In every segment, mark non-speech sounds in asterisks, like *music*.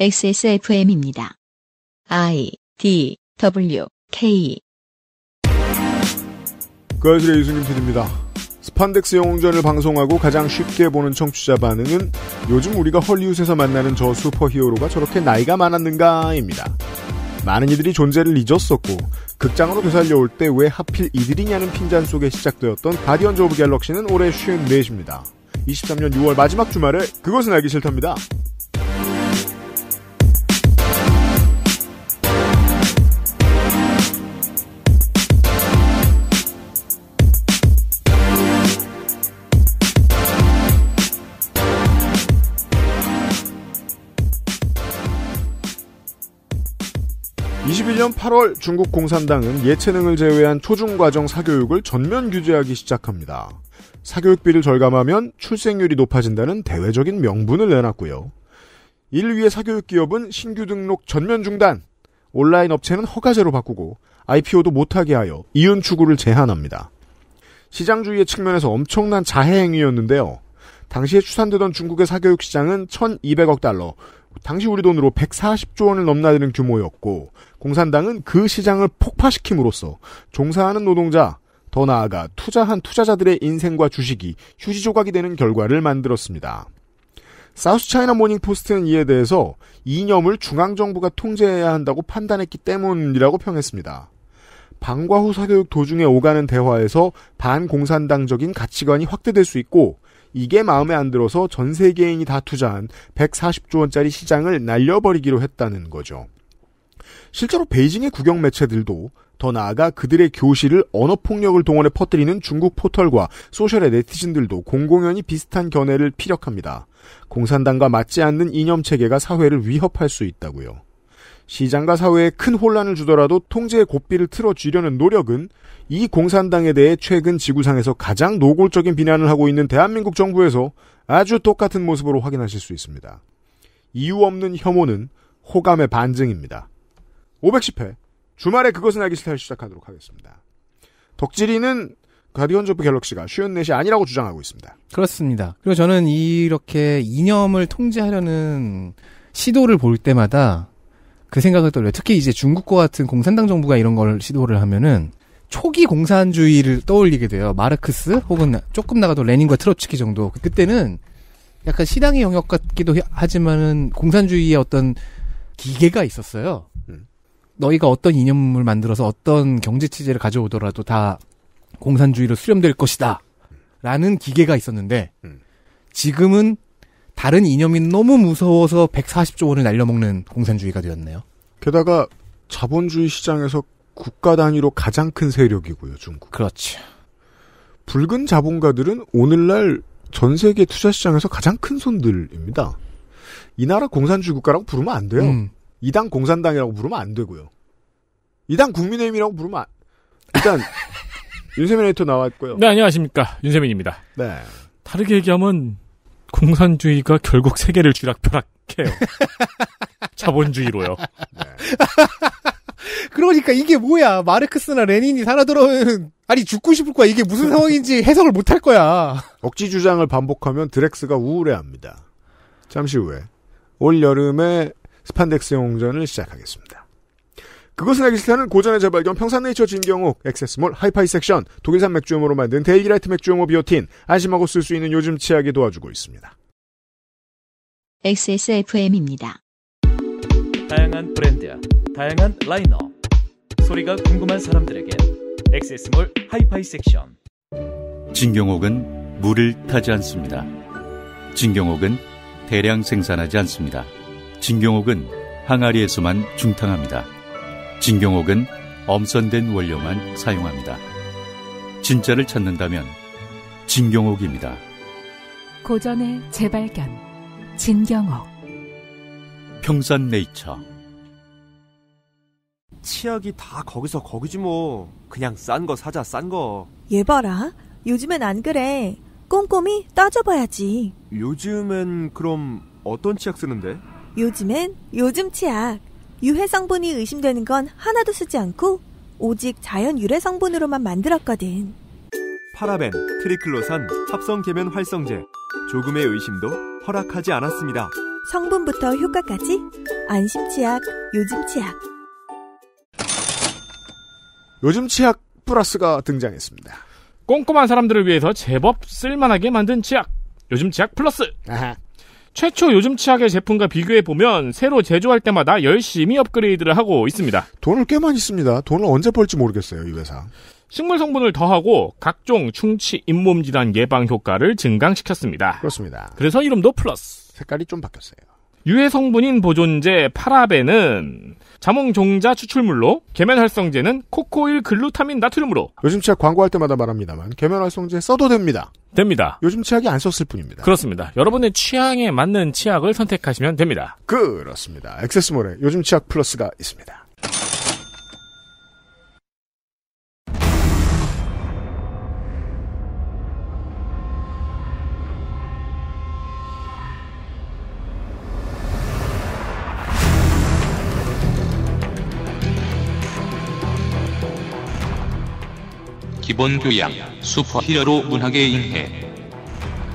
XSFM입니다. I D W K 그 아이들의 유승균 p d 니다 스판덱스 영웅전을 방송하고 가장 쉽게 보는 청취자 반응은 요즘 우리가 헐리우에서 만나는 저 슈퍼히어로가 저렇게 나이가 많았는가입니다. 많은 이들이 존재를 잊었었고 극장으로 되살려올 때 왜 하필 이들이냐는 핀잔 속에 시작되었던 가디언즈 오브 갤럭시는 올해 54입니다. 23년 6월 마지막 주말에 그것은 알기 싫답니다. 2011년 8월 중국 공산당은 예체능을 제외한 초중과정 사교육을 전면 규제하기 시작합니다. 사교육비를 절감하면 출생률이 높아진다는 대외적인 명분을 내놨고요. 1위의 사교육 기업은 신규 등록 전면 중단, 온라인 업체는 허가제로 바꾸고 IPO도 못하게 하여 이윤 추구를 제한합니다. 시장주의의 측면에서 엄청난 자해행위였는데요. 당시에 추산되던 중국의 사교육 시장은 1200억 달러, 당시 우리 돈으로 140조 원을 넘나드는 규모였고 공산당은 그 시장을 폭파시킴으로써 종사하는 노동자, 더 나아가 투자한 투자자들의 인생과 주식이 휴지 조각이 되는 결과를 만들었습니다. 사우스 차이나 모닝 포스트는 이에 대해서 이념을 중앙 정부가 통제해야 한다고 판단했기 때문이라고 평했습니다. 방과 후 사교육 도중에 오가는 대화에서 반공산당적인 가치관이 확대될 수 있고 이게 마음에 안 들어서 전 세계인이 다 투자한 140조 원짜리 시장을 날려버리기로 했다는 거죠. 실제로 베이징의 국영 매체들도 더 나아가 그들의 교실을 언어폭력을 동원해 퍼뜨리는 중국 포털과 소셜의 네티즌들도 공공연히 비슷한 견해를 피력합니다. 공산당과 맞지 않는 이념체계가 사회를 위협할 수 있다고요. 시장과 사회에 큰 혼란을 주더라도 통제의 고삐를 틀어주려는 노력은 이 공산당에 대해 최근 지구상에서 가장 노골적인 비난을 하고 있는 대한민국 정부에서 아주 똑같은 모습으로 확인하실 수 있습니다. 이유 없는 혐오는 호감의 반증입니다. 510회 주말에 그것은 알기 싫다를 시작하도록 하겠습니다. 덕질이는 가디언즈 오브 갤럭시가 쉬운 넷이 아니라고 주장하고 있습니다. 그렇습니다. 그리고 저는 이렇게 이념을 통제하려는 시도를 볼 때마다 그 생각을 떠올려요. 특히 이제 중국과 같은 공산당 정부가 이런 걸 시도를 하면은 초기 공산주의를 떠올리게 돼요. 마르크스 혹은 조금 나가도 레닌과 트로츠키 정도. 그때는 약간 시당의 영역 같기도 하지만은 공산주의의 어떤 기계가 있었어요. 너희가 어떤 이념을 만들어서 어떤 경제 체제를 가져오더라도 다 공산주의로 수렴될 것이다. 라는 기계가 있었는데 음. 지금은 다른 이념이 너무 무서워서 140조 원을 날려먹는 공산주의가 되었네요. 게다가 자본주의 시장에서 국가 단위로 가장 큰 세력이고요, 중국. 그렇죠. 붉은 자본가들은 오늘날 전 세계 투자 시장에서 가장 큰 손들입니다. 이 나라 공산주의 국가라고 부르면 안 돼요. 음. 이당 공산당이라고 부르면 안 되고요. 이당 국민의힘이라고 부르면 안... 일단 *laughs* 윤세민 에디터 나왔고요. 네 안녕하십니까 윤세민입니다. 네. 다르게 얘기하면 공산주의가 결국 세계를 쥐락펴락해요. *laughs* 자본주의로요. 네. *laughs* 그러니까 이게 뭐야 마르크스나 레닌이 살아 들어오는 아니 죽고 싶을 거야 이게 무슨 상황인지 해석을 못할 거야. 억지 주장을 반복하면 드렉스가 우울해합니다. 잠시 후에 올 여름에 스판덱스 용전을 시작하겠습니다. 그것은 알기 싫다는 고전의 재발견 평산네이처 진경옥 액세스몰 하이파이 섹션 독일산 맥주용으로 만든 데이라이트 맥주용호 비오틴 안심하고 쓸 수 있는 요즘 치약이 도와주고 있습니다. XSFM입니다. 다양한 브랜드야 다양한 라인업 소리가 궁금한 사람들에게 액세스몰 하이파이 섹션 진경옥은 물을 타지 않습니다. 진경옥은 대량 생산하지 않습니다. 진경옥은 항아리에서만 중탕합니다. 진경옥은 엄선된 원료만 사용합니다. 진짜를 찾는다면 진경옥입니다. 고전의 재발견 진경옥 평산네이처 치약이 다 거기서 거기지 뭐 그냥 싼 거 사자 싼거얘 봐라 요즘엔 안 그래 꼼꼼히 따져봐야지 요즘엔 그럼 어떤 치약 쓰는데? 요즘엔 요즘 치약. 유해 성분이 의심되는 건 하나도 쓰지 않고 오직 자연 유래 성분으로만 만들었거든. 파라벤, 트리클로산, 합성 계면 활성제. 조금의 의심도 허락하지 않았습니다. 성분부터 효과까지 안심 치약, 요즘 치약. 요즘 치약 플러스가 등장했습니다. 꼼꼼한 사람들을 위해서 제법 쓸만하게 만든 치약. 요즘 치약 플러스. 아하. 최초 요즘 치약의 제품과 비교해 보면 새로 제조할 때마다 열심히 업그레이드를 하고 있습니다. 돈을 꽤 많이 씁니다. 돈을 언제 벌지 모르겠어요, 이 회사. 식물 성분을 더하고 각종 충치 잇몸 질환 예방 효과를 증강시켰습니다. 그렇습니다. 그래서 이름도 플러스. 색깔이 좀 바뀌었어요. 유해 성분인 보존제 파라벤은 자몽종자 추출물로 계면활성제는 코코일 글루타민 나트륨으로 요즘 제가 광고할 때마다 말합니다만 계면활성제 써도 됩니다. 됩니다. 요즘 치약이 안 썼을 뿐입니다. 그렇습니다. 여러분의 취향에 맞는 치약을 선택하시면 됩니다. 그렇습니다. 액세스몰에 요즘 치약 플러스가 있습니다. 기본 교양, 슈퍼히어로 문학의 인해,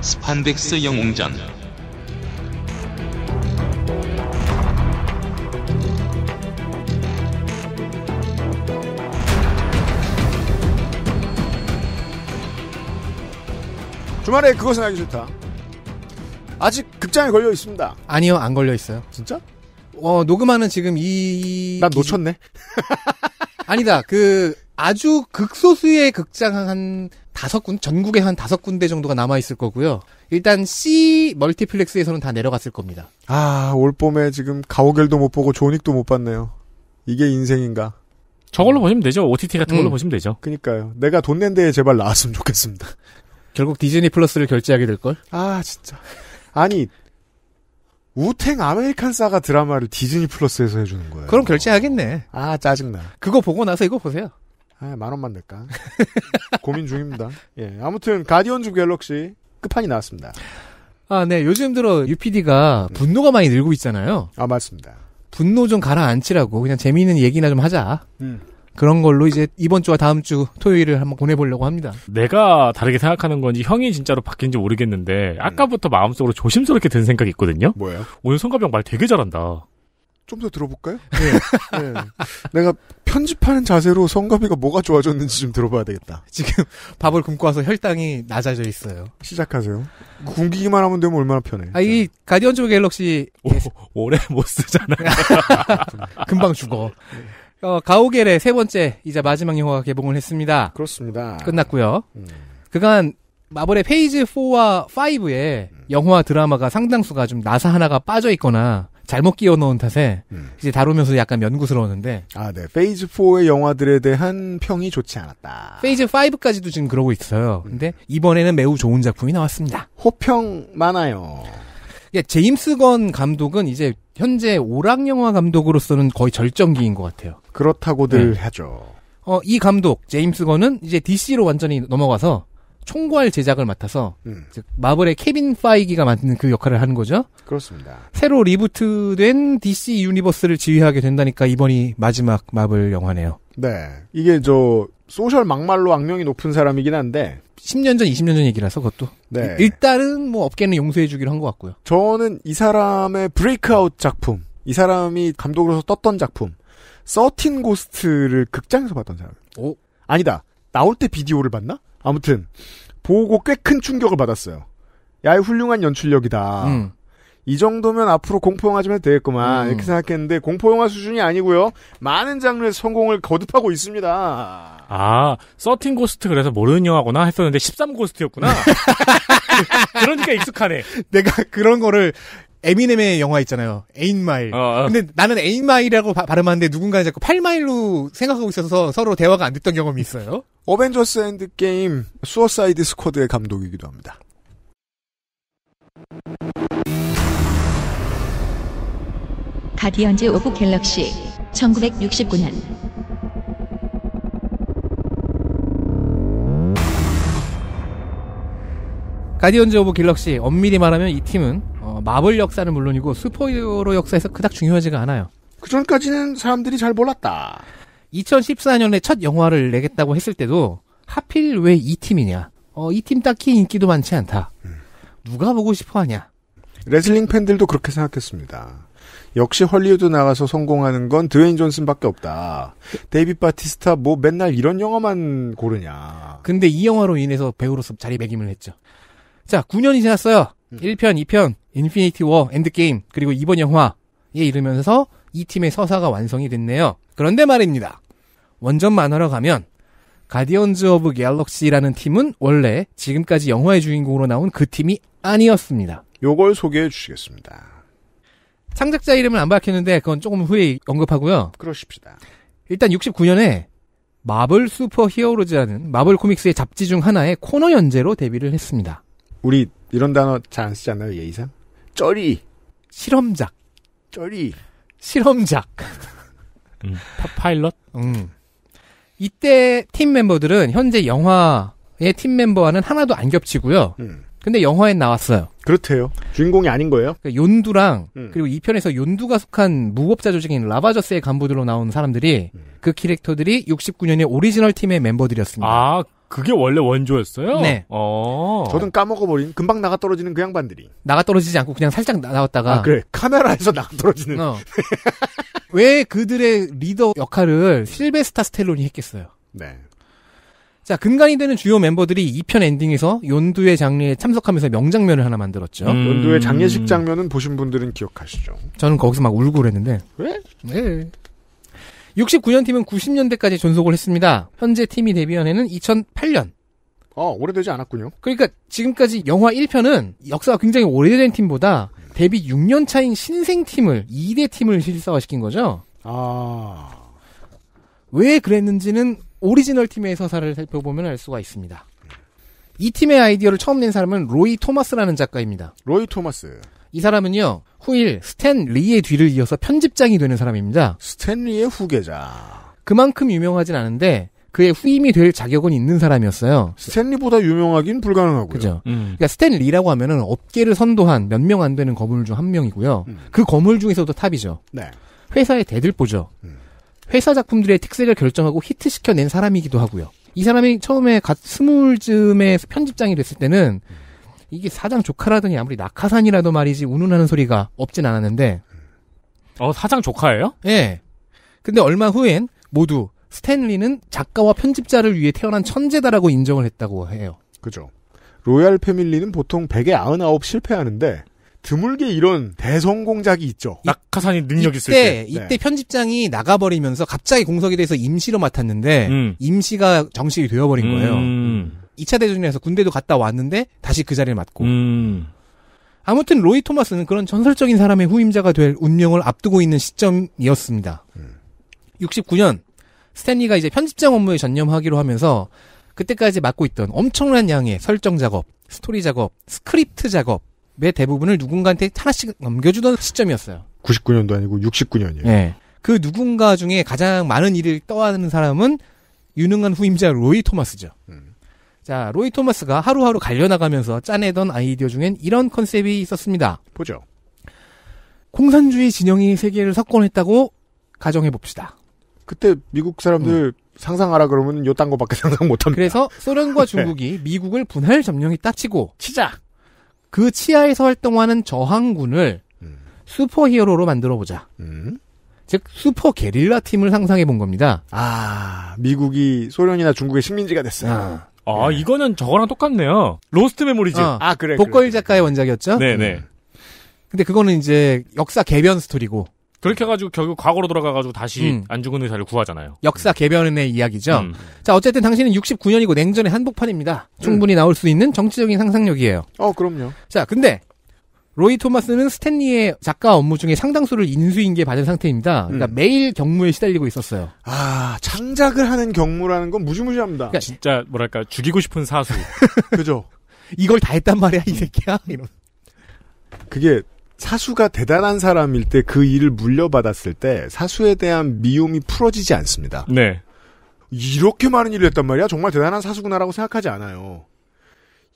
스판덱스 영웅전 주말에 그것은 알기 싫다. 아직 극장에 걸려 있습니다. 아니요, 안 걸려 있어요. 진짜? 어, 녹음하는 지금 이. 난 놓쳤네. 아니다, 그, 아주 극소수의 극장 한 다섯 군 전국에 한 다섯 군데 정도가 남아 있을 거고요. 일단 C 멀티플렉스에서는 다 내려갔을 겁니다. 아, 올 봄에 지금 가오갤도 못 보고 조닉도 못 봤네요. 이게 인생인가? 저걸로 보시면 되죠. OTT 같은 걸로 음. 보시면 되죠. 그니까요. 내가 돈 낸 데에 제발 나왔으면 좋겠습니다. *laughs* 결국 디즈니 플러스를 결제하게 될 걸? 아, 진짜. 아니, 우탱 아메리칸 사가 드라마를 디즈니 플러스에서 해주는 거예요. 그럼 결제하겠네. 아, 짜증나. 그거 보고 나서 이거 보세요. 아, 만 원만 낼까? *laughs* 고민 중입니다. 예, 아무튼 가디언즈 갤럭시 끝판이 나왔습니다. 아, 네. 요즘 들어 UPD가 음. 분노가 많이 늘고 있잖아요. 아, 맞습니다. 분노 좀 가라앉히라고 그냥 재미있는 얘기나 좀 하자. 음. 그런 걸로 이제 이번 주와 다음 주 토요일을 한번 보내보려고 합니다. 내가 다르게 생각하는 건지 형이 진짜로 바뀐지 모르겠는데 아까부터 마음속으로 조심스럽게 든 생각이 있거든요. 뭐예요? 오늘 성가병 말 되게 잘한다. 좀더 들어볼까요? *laughs* 네. 네. 내가 편집하는 자세로 성가비가 뭐가 좋아졌는지 좀 들어봐야 되겠다. 지금 밥을 굶고 와서 혈당이 낮아져 있어요. 시작하세요. 굶기기만 하면 되면 얼마나 편해. 아, 이 가디언 즈 오브 갤럭시 오, 오래 못 쓰잖아. 요 *laughs* 금방 죽어. 네. 어, 가오겔의 세 번째 이제 마지막 영화가 개봉을 했습니다. 그렇습니다. 끝났고요. 음. 그간 마블의 페이즈 4와 5에 음. 영화 드라마가 상당수가 좀 나사 하나가 빠져 있거나 잘못 끼워 놓은 탓에 음. 이제 다루면서 약간 면구스러웠는데 아, 네. 페이즈 4의 영화들에 대한 평이 좋지 않았다. 페이즈 5까지도 지금 그러고 있어요. 음. 근데 이번에는 매우 좋은 작품이 나왔습니다. 호평 많아요. 예, 제임스 건 감독은 이제 현재 오락 영화 감독으로서는 거의 절정기인 것 같아요. 그렇다고들 네. 하죠. 어, 이 감독 제임스 건은 이제 DC로 완전히 넘어가서 총괄 제작을 맡아서 음. 즉 마블의 케빈 파이기가 맡는 그 역할을 하는 거죠. 그렇습니다. 새로 리부트된 DC 유니버스를 지휘하게 된다니까 이번이 마지막 마블 영화네요. 네. 이게 저 소셜 막말로 악명이 높은 사람이긴 한데 10년 전, 20년 전 얘기라서 그것도 네. 일단은 뭐 업계는 용서해 주기로 한 것 같고요. 저는 이 사람의 브레이크아웃 작품, 이 사람이 감독으로서 떴던 작품 서틴 고스트를 극장에서 봤던 사람. 오. 아니다. 나올 때 비디오를 봤나? 아무튼 보고 꽤 큰 충격을 받았어요. 야, 이 훌륭한 연출력이다. 음. 이 정도면 앞으로 공포영화 좀 해도 되겠구만. 음. 이렇게 생각했는데, 공포영화 수준이 아니고요. 많은 장르의 성공을 거듭하고 있습니다. 아, 서틴 고스트 그래서 모르는 영화구나 했었는데, 13 고스트였구나. *laughs* 그러니까 익숙하네. 내가 그런 거를 에미넴의 영화 있잖아요. 에인마일. 어, 어. 근데 나는 에인마일이라고 발음하는데 누군가는 자꾸 8마일로 그 생각하고 있어서 서로 대화가 안 됐던 경험이 있어요. 어벤져스 엔드게임 수어사이드 스쿼드의 감독이기도 합니다. 가디언즈 오브 갤럭시 1969년 가디언즈 오브 갤럭시 엄밀히 말하면 이 팀은 어, 마블 역사는 물론이고 슈퍼히어로 역사에서 그닥 중요하지가 않아요. 그 전까지는 사람들이 잘 몰랐다. 2014년에 첫 영화를 내겠다고 했을 때도 하필 왜 이 팀이냐? 어, 이 팀 딱히 인기도 많지 않다. 음. 누가 보고 싶어 하냐? 레슬링 팬들도 그렇게 생각했습니다. 역시 헐리우드 나가서 성공하는 건 드웨인 존슨밖에 없다. 데이빗 바티스타 뭐 맨날 이런 영화만 고르냐. 근데 이 영화로 인해서 배우로서 자리매김을 했죠. 자, 9년이 지났어요. 음. 1편, 2편, 인피니티 워, 엔드게임, 그리고 이번 영화에 이르면서 이 팀의 서사가 완성이 됐네요. 그런데 말입니다. 원전 만화로 가면 가디언즈 오브 갤럭시라는 팀은 원래 지금까지 영화의 주인공으로 나온 그 팀이 아니었습니다. 요걸 소개해 주시겠습니다. 창작자 이름을 안 밝혔는데 그건 조금 후에 언급하고요. 그러십시다. 일단 69년에 마블 슈퍼 히어로즈라는 마블 코믹스의 잡지 중 하나의 코너 연재로 데뷔를 했습니다. 우리 이런 단어 잘 안 쓰잖아요 예의상. 쩌리. 실험작. 쩌리. 실험작. *laughs* 음, 파일럿? 음. 이때 팀 멤버들은 현재 영화의 팀 멤버와는 하나도 안 겹치고요. 음. 근데 영화엔 나왔어요. 그렇대요. 주인공이 아닌 거예요? 그러니까 욘두랑 음. 그리고 2편에서 욘두가 속한 무법자 조직인 라바저스의 간부들로 나온 사람들이 음. 그 캐릭터들이 6 9년에 오리지널 팀의 멤버들이었습니다. 아, 그게 원래 원조였어요? 네. 어. 저는 까먹어버린 금방 나가 떨어지는 그 양반들이. 나가 떨어지지 않고 그냥 살짝 나왔다가. 아, 그래. 카메라에서 나가 떨어지는. 어. *laughs* 왜 그들의 리더 역할을 실베스타 스텔론이 했겠어요? 네. 자, 근간이 되는 주요 멤버들이 2편 엔딩에서 연두의 장례에 참석하면서 명장면을 하나 만들었죠. 음... 연두의 장례식 음. 장면은 보신 분들은 기억하시죠? 저는 거기서 막 울고 그랬는데. 왜? 네. 69년 팀은 90년대까지 존속을 했습니다. 현재 팀이 데뷔한 해는 2008년. 어, 오래되지 않았군요. 그러니까 지금까지 영화 1편은 역사가 굉장히 오래된 팀보다 데뷔 6년 차인 신생 팀을 2대 팀을 실사화시킨 거죠. 아. 왜 그랬는지는 오리지널 팀의 서사를 살펴보면 알 수가 있습니다. 이 팀의 아이디어를 처음 낸 사람은 로이 토마스라는 작가입니다. 로이 토마스. 이 사람은요, 후일 스탠 리의 뒤를 이어서 편집장이 되는 사람입니다. 스탠 리의 후계자. 그만큼 유명하진 않은데 그의 후임이 될 자격은 있는 사람이었어요. 스탠리보다 유명하긴 불가능하고요. 그죠. 음. 그러니까 스탠리라고 하면은 업계를 선도한 몇 명 안 되는 거물 중 한 명이고요. 음. 그 거물 중에서도 탑이죠. 네. 회사의 대들보죠. 음. 회사 작품들의 특색을 결정하고 히트시켜낸 사람이기도 하고요. 이 사람이 처음에 갓 스물쯤에 편집장이 됐을 때는 음. 이게 사장 조카라더니 아무리 낙하산이라도 말이지 운운하는 소리가 없진 않았는데. 어 사장 조카예요? 예. 근데 얼마 후엔 모두 스탠리는 작가와 편집자를 위해 태어난 천재다라고 인정을 했다고 해요. 그죠. 로얄 패밀리는 보통 100에 99 실패하는데 드물게 이런 대성공작이 있죠. 낙하산이 능력 있을 때. 이때 네. 편집장이 나가버리면서 갑자기 공석에대해서 임시로 맡았는데 음. 임시가 정식이 되어버린 음. 거예요. 음. 2차 대전에서 군대도 갔다 왔는데 다시 그 자리를 맡고. 음. 아무튼 로이 토마스는 그런 전설적인 사람의 후임자가 될 운명을 앞두고 있는 시점이었습니다. 음. 69년 스탠리가 이제 편집장 업무에 전념하기로 하면서 그때까지 맡고 있던 엄청난 양의 설정 작업, 스토리 작업, 스크립트 작업의 대부분을 누군가한테 하나씩 넘겨주던 시점이었어요. 99년도 아니고 69년이에요. 네. 그 누군가 중에 가장 많은 일을 떠안는 사람은 유능한 후임자 로이 토마스죠. 음. 자, 로이 토마스가 하루하루 갈려나가면서 짜내던 아이디어 중엔 이런 컨셉이 있었습니다. 보죠. 공산주의 진영이 세계를 석권했다고 가정해 봅시다. 그때 미국 사람들 음. 상상하라 그러면 요딴 거밖에 *laughs* 상상 못합니다. 그래서 소련과 *laughs* 네. 중국이 네. 미국을 분할 점령했따 치고 치자. 그 치하에서 활동하는 저항군을 음. 슈퍼히어로로 만들어 보자. 음. 즉 슈퍼 게릴라 팀을 상상해 본 겁니다. 아 미국이 소련이나 중국의 식민지가 됐어요. 아. 아, 네. 이거는 저거랑 똑같네요. 로스트 메모리즈. 어, 아, 그래. 복걸 그래. 작가의 원작이었죠? 네네. 네. 음. 근데 그거는 이제 역사 개변 스토리고. 그렇게 해가지고 결국 과거로 돌아가가지고 다시 음. 안 죽은 의사를 구하잖아요. 역사 음. 개변의 이야기죠. 음. 자, 어쨌든 당신은 69년이고 냉전의 한복판입니다. 충분히 음. 나올 수 있는 정치적인 상상력이에요. 어, 그럼요. 자, 근데 로이 토마스는 스탠리의 작가 업무 중에 상당수를 인수인계 받은 상태입니다. 그러니까 음. 매일 경무에 시달리고 있었어요. 아 창작을 하는 경무라는 건 무시무시합니다. 그러니까 진짜 뭐랄까 죽이고 싶은 사수. *laughs* 그죠? 이걸 다 했단 말이야 이 새끼야 이런. 그게 사수가 대단한 사람일 때 그 일을 물려받았을 때 사수에 대한 미움이 풀어지지 않습니다. 네. 이렇게 많은 일을 했단 말이야 정말 대단한 사수구나라고 생각하지 않아요.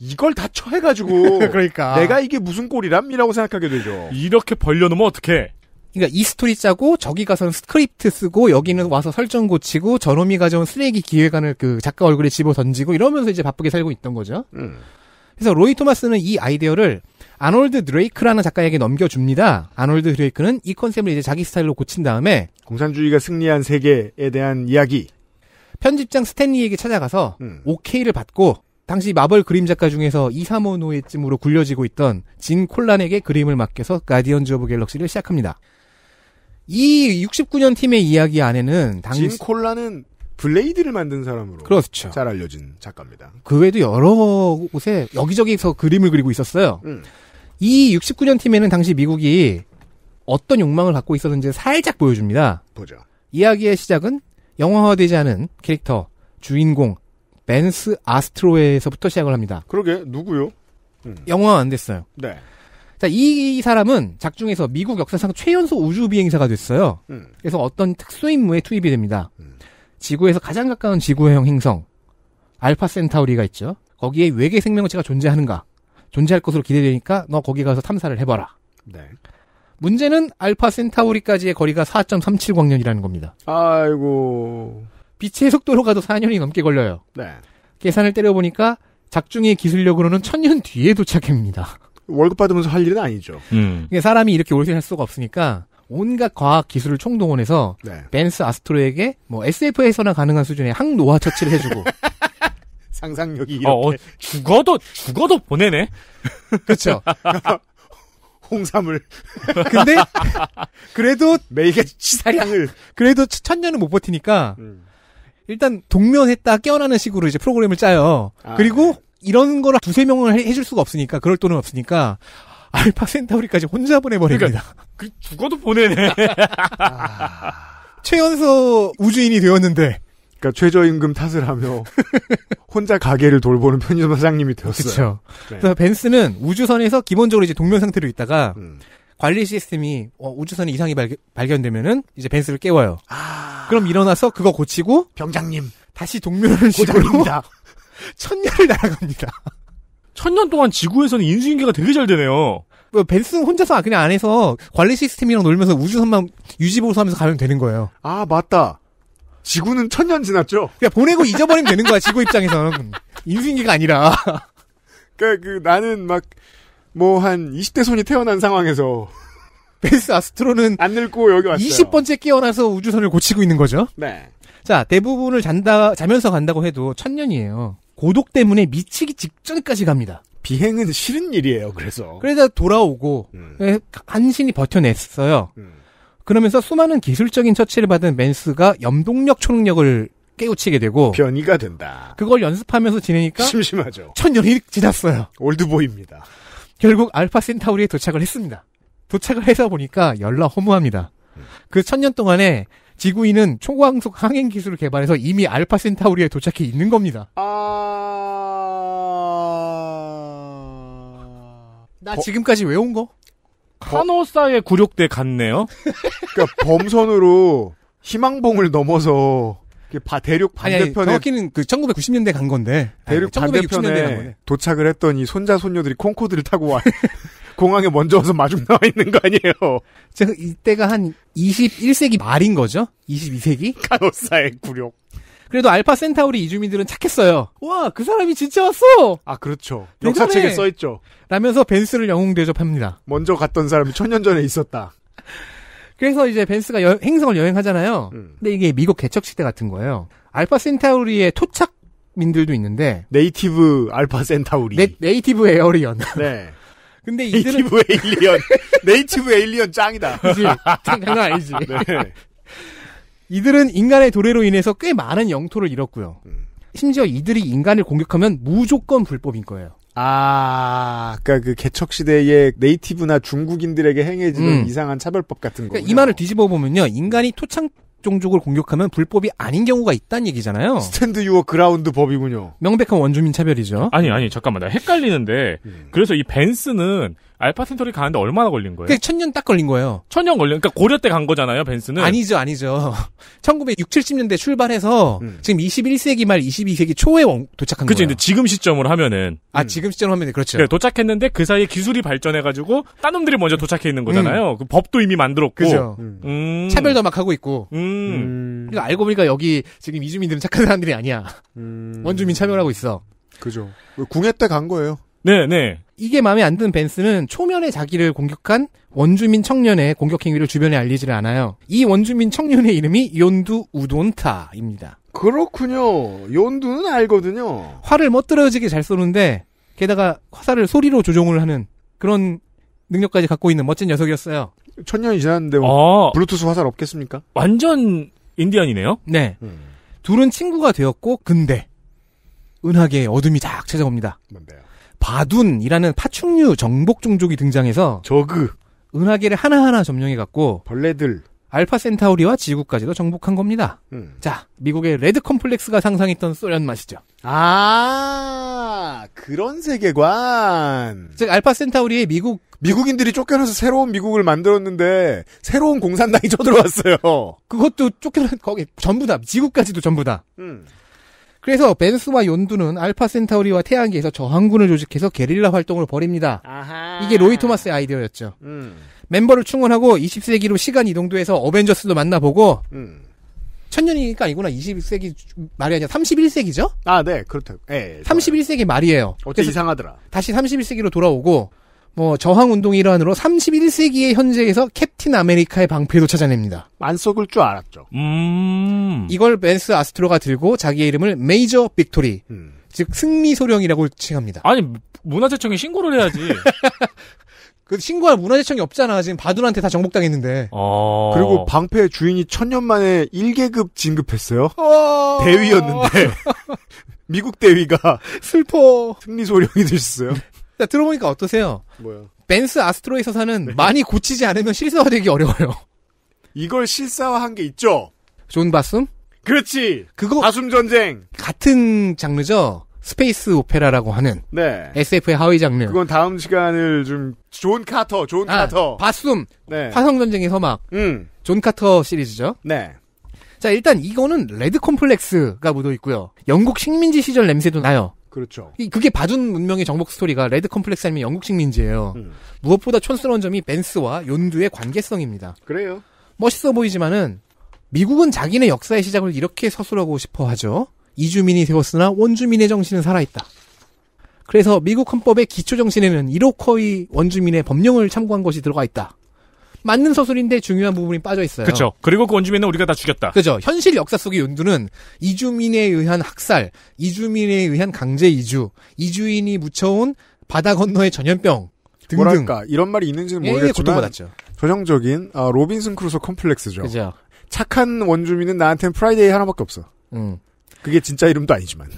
이걸 다 처해가지고 *laughs* 그러니까 내가 이게 무슨 꼴이람이라고 생각하게 되죠. 이렇게 벌려놓으면 어떡해? 그러니까 이 스토리 짜고 저기 가서는 스크립트 쓰고 여기는 와서 설정 고치고 저놈이 가져온 쓰레기 기획안을 그 작가 얼굴에 집어 던지고 이러면서 이제 바쁘게 살고 있던 거죠. 음. 그래서 로이 토마스는 이 아이디어를 아놀드 드레이크라는 작가에게 넘겨줍니다. 아놀드 드레이크는 이 컨셉을 이제 자기 스타일로 고친 다음에 공산주의가 승리한 세계에 대한 이야기 편집장 스탠리에게 찾아가서 음. 오케를 받고 당시 마블 그림 작가 중에서 2, 3호 노예쯤으로 굴려지고 있던 진 콜란에게 그림을 맡겨서 가디언즈 오브 갤럭시를 시작합니다. 이 69년 팀의 이야기 안에는 당시 진 콜란은 블레이드를 만든 사람으로 그렇죠. 잘 알려진 작가입니다. 그 외에도 여러 곳에 여기저기서 그림을 그리고 있었어요. 음. 이 69년 팀에는 당시 미국이 어떤 욕망을 갖고 있었는지 살짝 보여줍니다. 보죠. 이야기의 시작은 영화화되지 않은 캐릭터, 주인공, 벤스 아스트로에서부터 시작을 합니다. 그러게 누구요? 음. 영화안 됐어요. 네. 자, 이 사람은 작중에서 미국 역사상 최연소 우주 비행사가 됐어요. 음. 그래서 어떤 특수 임무에 투입이 됩니다. 음. 지구에서 가장 가까운 지구형 행성 알파 센타우리가 있죠. 거기에 외계 생명체가 존재하는가? 존재할 것으로 기대되니까 너 거기 가서 탐사를 해봐라. 네. 문제는 알파 센타우리까지의 거리가 4.37 광년이라는 겁니다. 아이고. 빛의 속도로 가도 4년이 넘게 걸려요. 네. 계산을 때려보니까 작중의 기술력으로는 천 년 뒤에 도착합니다. 월급 받으면서 할 일은 아니죠. 음. 그러니까 사람이 이렇게 올세할 수가 없으니까 온갖 과학 기술을 총동원해서 네. 벤스 아스트로에게 뭐 SF에서나 가능한 수준의 항노화 처치를 해주고 *laughs* 상상력이 어, 이렇게 어, 어, 죽어도 죽어도 보내네. 그렇죠. *laughs* 홍삼을. *laughs* 근데 그래도 매일같이 치사량을 그래도 천년은 못 버티니까 음. 일단 동면했다 깨어나는 식으로 이제 프로그램을 짜요. 아, 그리고 네. 이런 거를 두세 명을 해, 줄 수가 없으니까 그럴 돈은 없으니까 알파 센타우리까지 혼자 보내버립니다. 그러니까, 그 죽어도 보내네. 아... 최연소 우주인이 되었는데. 그러니까 최저임금 탓을 하며 혼자 가게를 돌보는 편의점 사장님이 되었어요. 그렇죠. 네. 그래서 벤스는 우주선에서 기본적으로 이제 동면 상태로 있다가 음. 관리 시스템이 어, 우주선에 이상이 발견, 되면은 이제 벤스를 깨워요. 아... 그럼 일어나서 그거 고치고 병장님 다시 동료를 *laughs* 고장입니다. *laughs* 천년을 날아갑니다. 천년 동안 지구에서는 인수인계가 되게 잘 되네요. 뭐 벤스 혼자서 그냥 안에서 관리 시스템이랑 놀면서 우주선만 유지보수하면서 가면 되는 거예요. 아 맞다. 지구는 천년 지났죠. 그냥 보내고 잊어버리면 되는 거야 지구 입장에서는 인수인계가 아니라. 그러니까 그 나는 막 뭐 한 20대 손이 태어난 상황에서 베이스 아스트로는 안 늙고 여기 왔어요. 20번째 깨어나서 우주선을 고치고 있는 거죠. 네. 자, 대부분을 잔다 자면서 간다고 해도 천년이에요. 고독 때문에 미치기 직전까지 갑니다. 비행은 싫은 일이에요. 그래서 그래서 돌아오고 음. 예, 간신히 버텨냈어요. 음. 그러면서 수많은 기술적인 처치를 받은 맨스가 염동력 초능력을 깨우치게 되고 변이가 된다. 그걸 연습하면서 지내니까 심심하죠. 천년이 지났어요. 올드보입니다 결국 알파 센타우리에 도착을 했습니다. 도착을 해서 보니까 열라 허무합니다. 그 천년 동안에 지구인은 초광속 항행 기술을 개발해서 이미 알파 센타우리에 도착해 있는 겁니다. 아... 나 거... 지금까지 외운 거? 카노사의 구욕대 같네요. 그러니까 범선으로 희망봉을 넘어서 바, 대륙 반대편에 정확히는 그 1990년대 간 건데 대륙 반대편에 도착을 했더니 손자 손녀들이 콩코드를 타고 와 공항에 먼저 와서 마중 나와 있는 거 아니에요. 제가 이때가 한 21세기 말인 거죠? 22세기? 카노사의 굴욕. 그래도 알파 센타우리 이주민들은 착했어요. 와, 그 사람이 진짜 왔어! 아, 그렇죠. 대 역사책에 써있죠. 라면서 벤스를 영웅 대접합니다. 먼저 갔던 사람이 천년 전에 있었다. 그래서 이제 벤스가 여, 행성을 여행하잖아요. 음. 근데 이게 미국 개척 시대 같은 거예요. 알파 센타우리의 토착민들도 있는데 네이티브 알파 센타우리 네, 이티브 에어리언. 네. *laughs* 근데 *laughs* 이들은 네이티브 에일리언 *laughs* 네이티브 에일리언 짱이다. 장난 아니지. *laughs* 네. 이들은 인간의 도래로 인해서 꽤 많은 영토를 잃었고요. 음. 심지어 이들이 인간을 공격하면 무조건 불법인 거예요. 아, 그러니까 그 개척 시대의 네이티브나 중국인들에게 행해지는 음. 이상한 차별법 같은 거. 그러니까 이 말을 뒤집어 보면요, 인간이 토착 종족을 공격하면 불법이 아닌 경우가 있다는 얘기잖아요. 스탠드 유어 그라운드 법이군요. 명백한 원주민 차별이죠. 아니 아니 잠깐만 나 헷갈리는데 음. 그래서 이 벤스는 알파 센터리 가는데 얼마나 걸린 거예요? 천년 딱 걸린 거예요. 천년 걸린 그러니까 고려 때 간 거잖아요, 벤스는. 아니죠, 아니죠. 1960, *laughs* 70년대 출발해서 음. 지금 21세기 말 22세기 초에 도착한 그치, 거예요. 그죠. 렇 지금 시점으로 하면은 아, 음. 지금 시점 하면 은 그렇죠. 네, 도착했는데 그 사이에 기술이 발전해 가지고 딴 놈들이 먼저 도착해 있는 거잖아요. 음. 그 법도 이미 만들었고. 그죠. 음. 음. 차별도 막 하고 있고. 음. 음. 그러니까 알고 보니까 여기 지금 이주민들은 착한 사람들이 아니야. 원주민 차별하고 있어. 그죠. 궁예 때 간 거예요. 네, 네. 이게 마음에 안 드는 벤스는 초면에 자기를 공격한 원주민 청년의 공격 행위를 주변에 알리지를 않아요. 이 원주민 청년의 이름이 욘두 우돈타입니다. 그렇군요. 욘두는 알거든요. 화를 멋들어지게 잘 쏘는데 게다가 화살을 소리로 조종을 하는 그런 능력까지 갖고 있는 멋진 녀석이었어요. 천년이 지났는데 뭐 아, 블루투스 화살 없겠습니까? 완전 인디언이네요. 네. 음. 둘은 친구가 되었고 근데 은하계의 어둠이 쫙 찾아옵니다. 뭔데요? 바둔이라는 파충류 정복 종족이 등장해서 저그 은하계를 하나하나 점령해갖고 벌레들 알파 센타우리와 지구까지도 정복한 겁니다. 음. 자, 미국의 레드 컴플렉스가 상상했던 소련 맛이죠. 아, 그런 세계관. 즉, 알파 센타우리의 미국. 미국인들이 쫓겨나서 새로운 미국을 만들었는데, 새로운 공산당이 *laughs* 쳐들어왔어요. 그것도 쫓겨난, 거기 전부 다, 지구까지도 전부 다. 음. 그래서 벤스와 연두는 알파 센타우리와 태양계에서 저항군을 조직해서 게릴라 활동을 벌입니다. 아하. 이게 로이 토마스의 아이디어였죠. 음. 멤버를 충원하고 20세기로 시간 이동도 해서 어벤져스도 만나보고 음. 천년이니까 아니구나 20세기 말이 아니라 31세기죠? 아, 네, 그렇다. 예. 31세기 예. 말이에요. 어째 이상하더라. 다시 31세기로 돌아오고 뭐 저항 운동의 일환으로 31세기의 현재에서 캡틴 아메리카의 방패도 찾아냅니다. 만석을줄 알았죠. 음. 이걸 벤스 아스트로가 들고 자기의 이름을 메이저 빅토리, 음. 즉 승리 소령이라고 칭합니다. 아니 문화재청에 신고를 해야지. *laughs* 그 신고할 문화재청이 없잖아. 지금 바둔한테 다 정복당했는데. 어... 그리고 방패 주인이 천년 만에 1계급 진급했어요. 어... 대위였는데. *laughs* 미국 대위가 슬퍼 승리 소령이 되셨어요. 네. 자, 들어보니까 어떠세요? 뭐야? 벤스 아스트로에서 사는 네. 많이 고치지 않으면 실사화되기 어려워요. 이걸 실사화한 게 있죠. 존 바숨? 그렇지. 그거 바숨 전쟁 같은 장르죠. 스페이스 오페라라고 하는 네. SF의 하위 장르. 그건 다음 시간을 좀 존 카터, 존 아, 카터. 바숨. 네. 화성 전쟁의 서막. 음. 존 카터 시리즈죠. 네. 자, 일단 이거는 레드 콤플렉스가 묻어 있고요. 영국 식민지 시절 냄새도 나요. 그렇죠. 그게 봐준 문명의 정복 스토리가 레드 컴플렉스 아니면 영국 식민지예요. 음. 무엇보다 촌스러운 점이 벤스와 욘두의 관계성입니다. 그래요. 멋있어 보이지만은 미국은 자기네 역사의 시작을 이렇게 서술하고 싶어 하죠. 이주민이 되었으나 원주민의 정신은 살아있다. 그래서 미국 헌법의 기초 정신에는 이로커이 원주민의 법령을 참고한 것이 들어가 있다. 맞는 서술인데 중요한 부분이 빠져 있어요. 그렇죠. 그리고 그 원주민은 우리가 다 죽였다. 그렇죠. 현실 역사 속의 연두는 이주민에 의한 학살, 이주민에 의한 강제 이주, 이주인이 묻혀온 바다 건너의 전염병 등등. 뭐랄까 이런 말이 있는지는 예, 예, 모르겠지만 전형적인 아, 로빈슨 크루소 컴플렉스죠. 그죠. 착한 원주민은 나한테는 프라이데이 하나밖에 없어. 음. 그게 진짜 이름도 아니지만.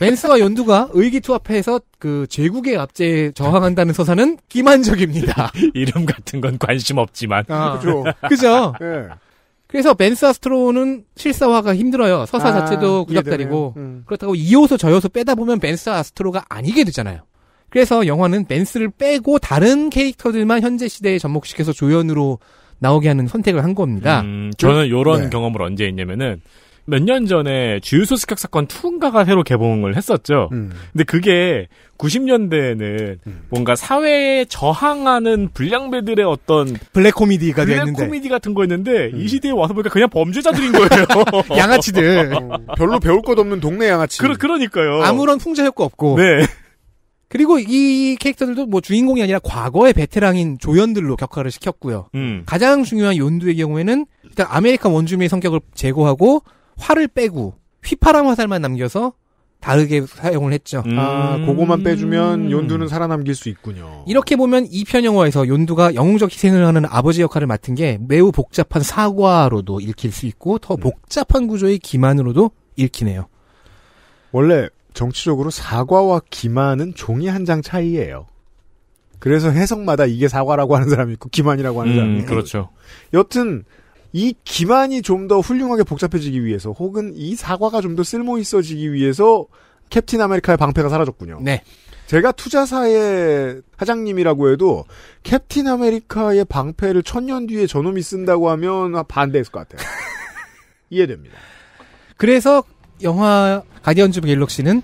맨스와 연두가 의기투합해서 그 제국의 압제에 저항한다는 서사는 기만적입니다. *laughs* 이름 같은 건 관심 없지만. 아, 그죠. 그죠. *laughs* 네. 그래서 맨스 아스트로는 실사화가 힘들어요. 서사 아, 자체도 구닥다리고 음. 그렇다고 이호소 저요소 빼다 보면 맨스 아스트로가 아니게 되잖아요. 그래서 영화는 맨스를 빼고 다른 캐릭터들만 현재 시대에 접목시켜서 조연으로 나오게 하는 선택을 한 겁니다. 음, 저는 이런 네. 경험을 언제 했냐면은 몇년 전에 주유소 습격 사건 투인가가 새로 개봉을 했었죠. 음. 근데 그게 90년대에는 음. 뭔가 사회에 저항하는 불량배들의 어떤 블랙 코미디가 블 됐는데 코미디 같은 거였는데 음. 이 시대에 와서 보니까 그냥 범죄자들인 거예요. *laughs* 양아치들. 음, 별로 배울 것 없는 동네 양아치. 그, 그러니까요. 아무런 풍자 효과 없고. 네. 그리고 이 캐릭터들도 뭐 주인공이 아니라 과거의 베테랑인 조연들로 격화를 시켰고요. 음. 가장 중요한 연두의 경우에는 일단 아메리칸 원주민의 성격을 제거하고 활을 빼고 휘파람 화살만 남겨서 다르게 사용을 했죠. 음. 아, 그거만 빼주면 연두는 살아남길 수 있군요. 이렇게 보면 2편 영화에서 연두가 영웅적 희생을 하는 아버지 역할을 맡은 게 매우 복잡한 사과로도 읽힐 수 있고 더 음. 복잡한 구조의 기만으로도 읽히네요. 원래 정치적으로 사과와 기만은 종이 한 장 차이예요. 그래서 해석마다 이게 사과라고 하는 사람이 있고 기만이라고 하는 음, 사람이 있고. 그렇죠. 여튼 이 기만이 좀 더 훌륭하게 복잡해지기 위해서 혹은 이 사과가 좀 더 쓸모 있어지기 위해서 캡틴 아메리카의 방패가 사라졌군요. 네. 제가 투자사의 사장님이라고 해도 캡틴 아메리카의 방패를 천년 뒤에 저놈이 쓴다고 하면 반대했을 것 같아요. *laughs* 이해됩니다. 그래서 영화 가디언즈 오브 갤럭시는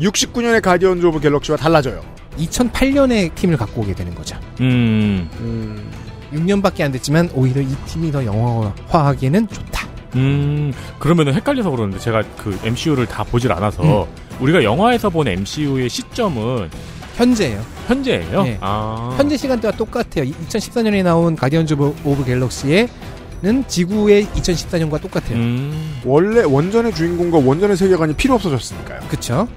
69년의 가디언즈 오브 갤럭시와 달라져요. 2008년에 팀을 갖고 오게 되는 거죠. 음. 음. 6년밖에 안 됐지만 오히려 이 팀이 더영화화하기에는 좋다. 음, 그러면은 헷갈려서 그러는데 제가 그 MCU를 다 보질 않아서 음. 우리가 영화에서 본 MCU의 시점은 현재예요. 현재예요? 네. 아. 현재 시간대와 똑같아요. 2014년에 나온 가디언즈 오브 갤럭시의 는 지구의 2014년과 똑같아요. 음. 원래 원전의 주인공과 원전의 세계관이 필요 없어졌으니까요. 그렇죠.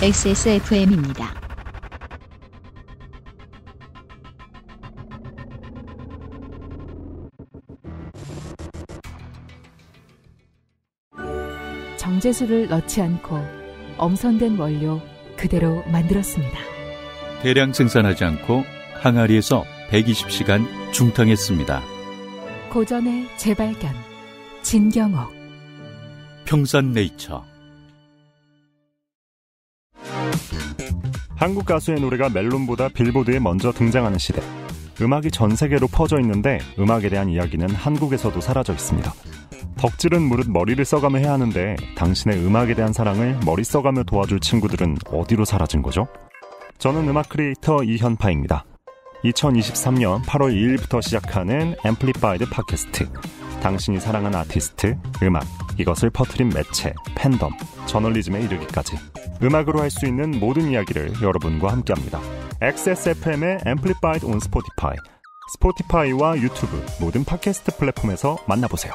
XSFM입니다. 원재수를 넣지 않고 엄선된 원료 그대로 만들었습니다. 대량 생산하지 않고 항아리에서 120시간 중탕했습니다. 고전의 재발견 진경옥 평산네이처 한국 가수의 노래가 멜론보다 빌보드에 먼저 등장하는 시대. 음악이 전 세계로 퍼져 있는데 음악에 대한 이야기는 한국에서도 사라져 있습니다. 덕질은 무릇 머리를 써가며 해야 하는데 당신의 음악에 대한 사랑을 머리 써가며 도와줄 친구들은 어디로 사라진 거죠? 저는 음악 크리에이터 이현파입니다. 2023년 8월 2일부터 시작하는 앰플리파이드 팟캐스트. 당신이 사랑하는 아티스트, 음악, 이것을 퍼트린 매체, 팬덤, 저널리즘에 이르기까지 음악으로 할 수 있는 모든 이야기를 여러분과 함께합니다. XSFM의 앰플리파이드 온 스포티파이, 스포티파이와 유튜브 모든 팟캐스트 플랫폼에서 만나보세요.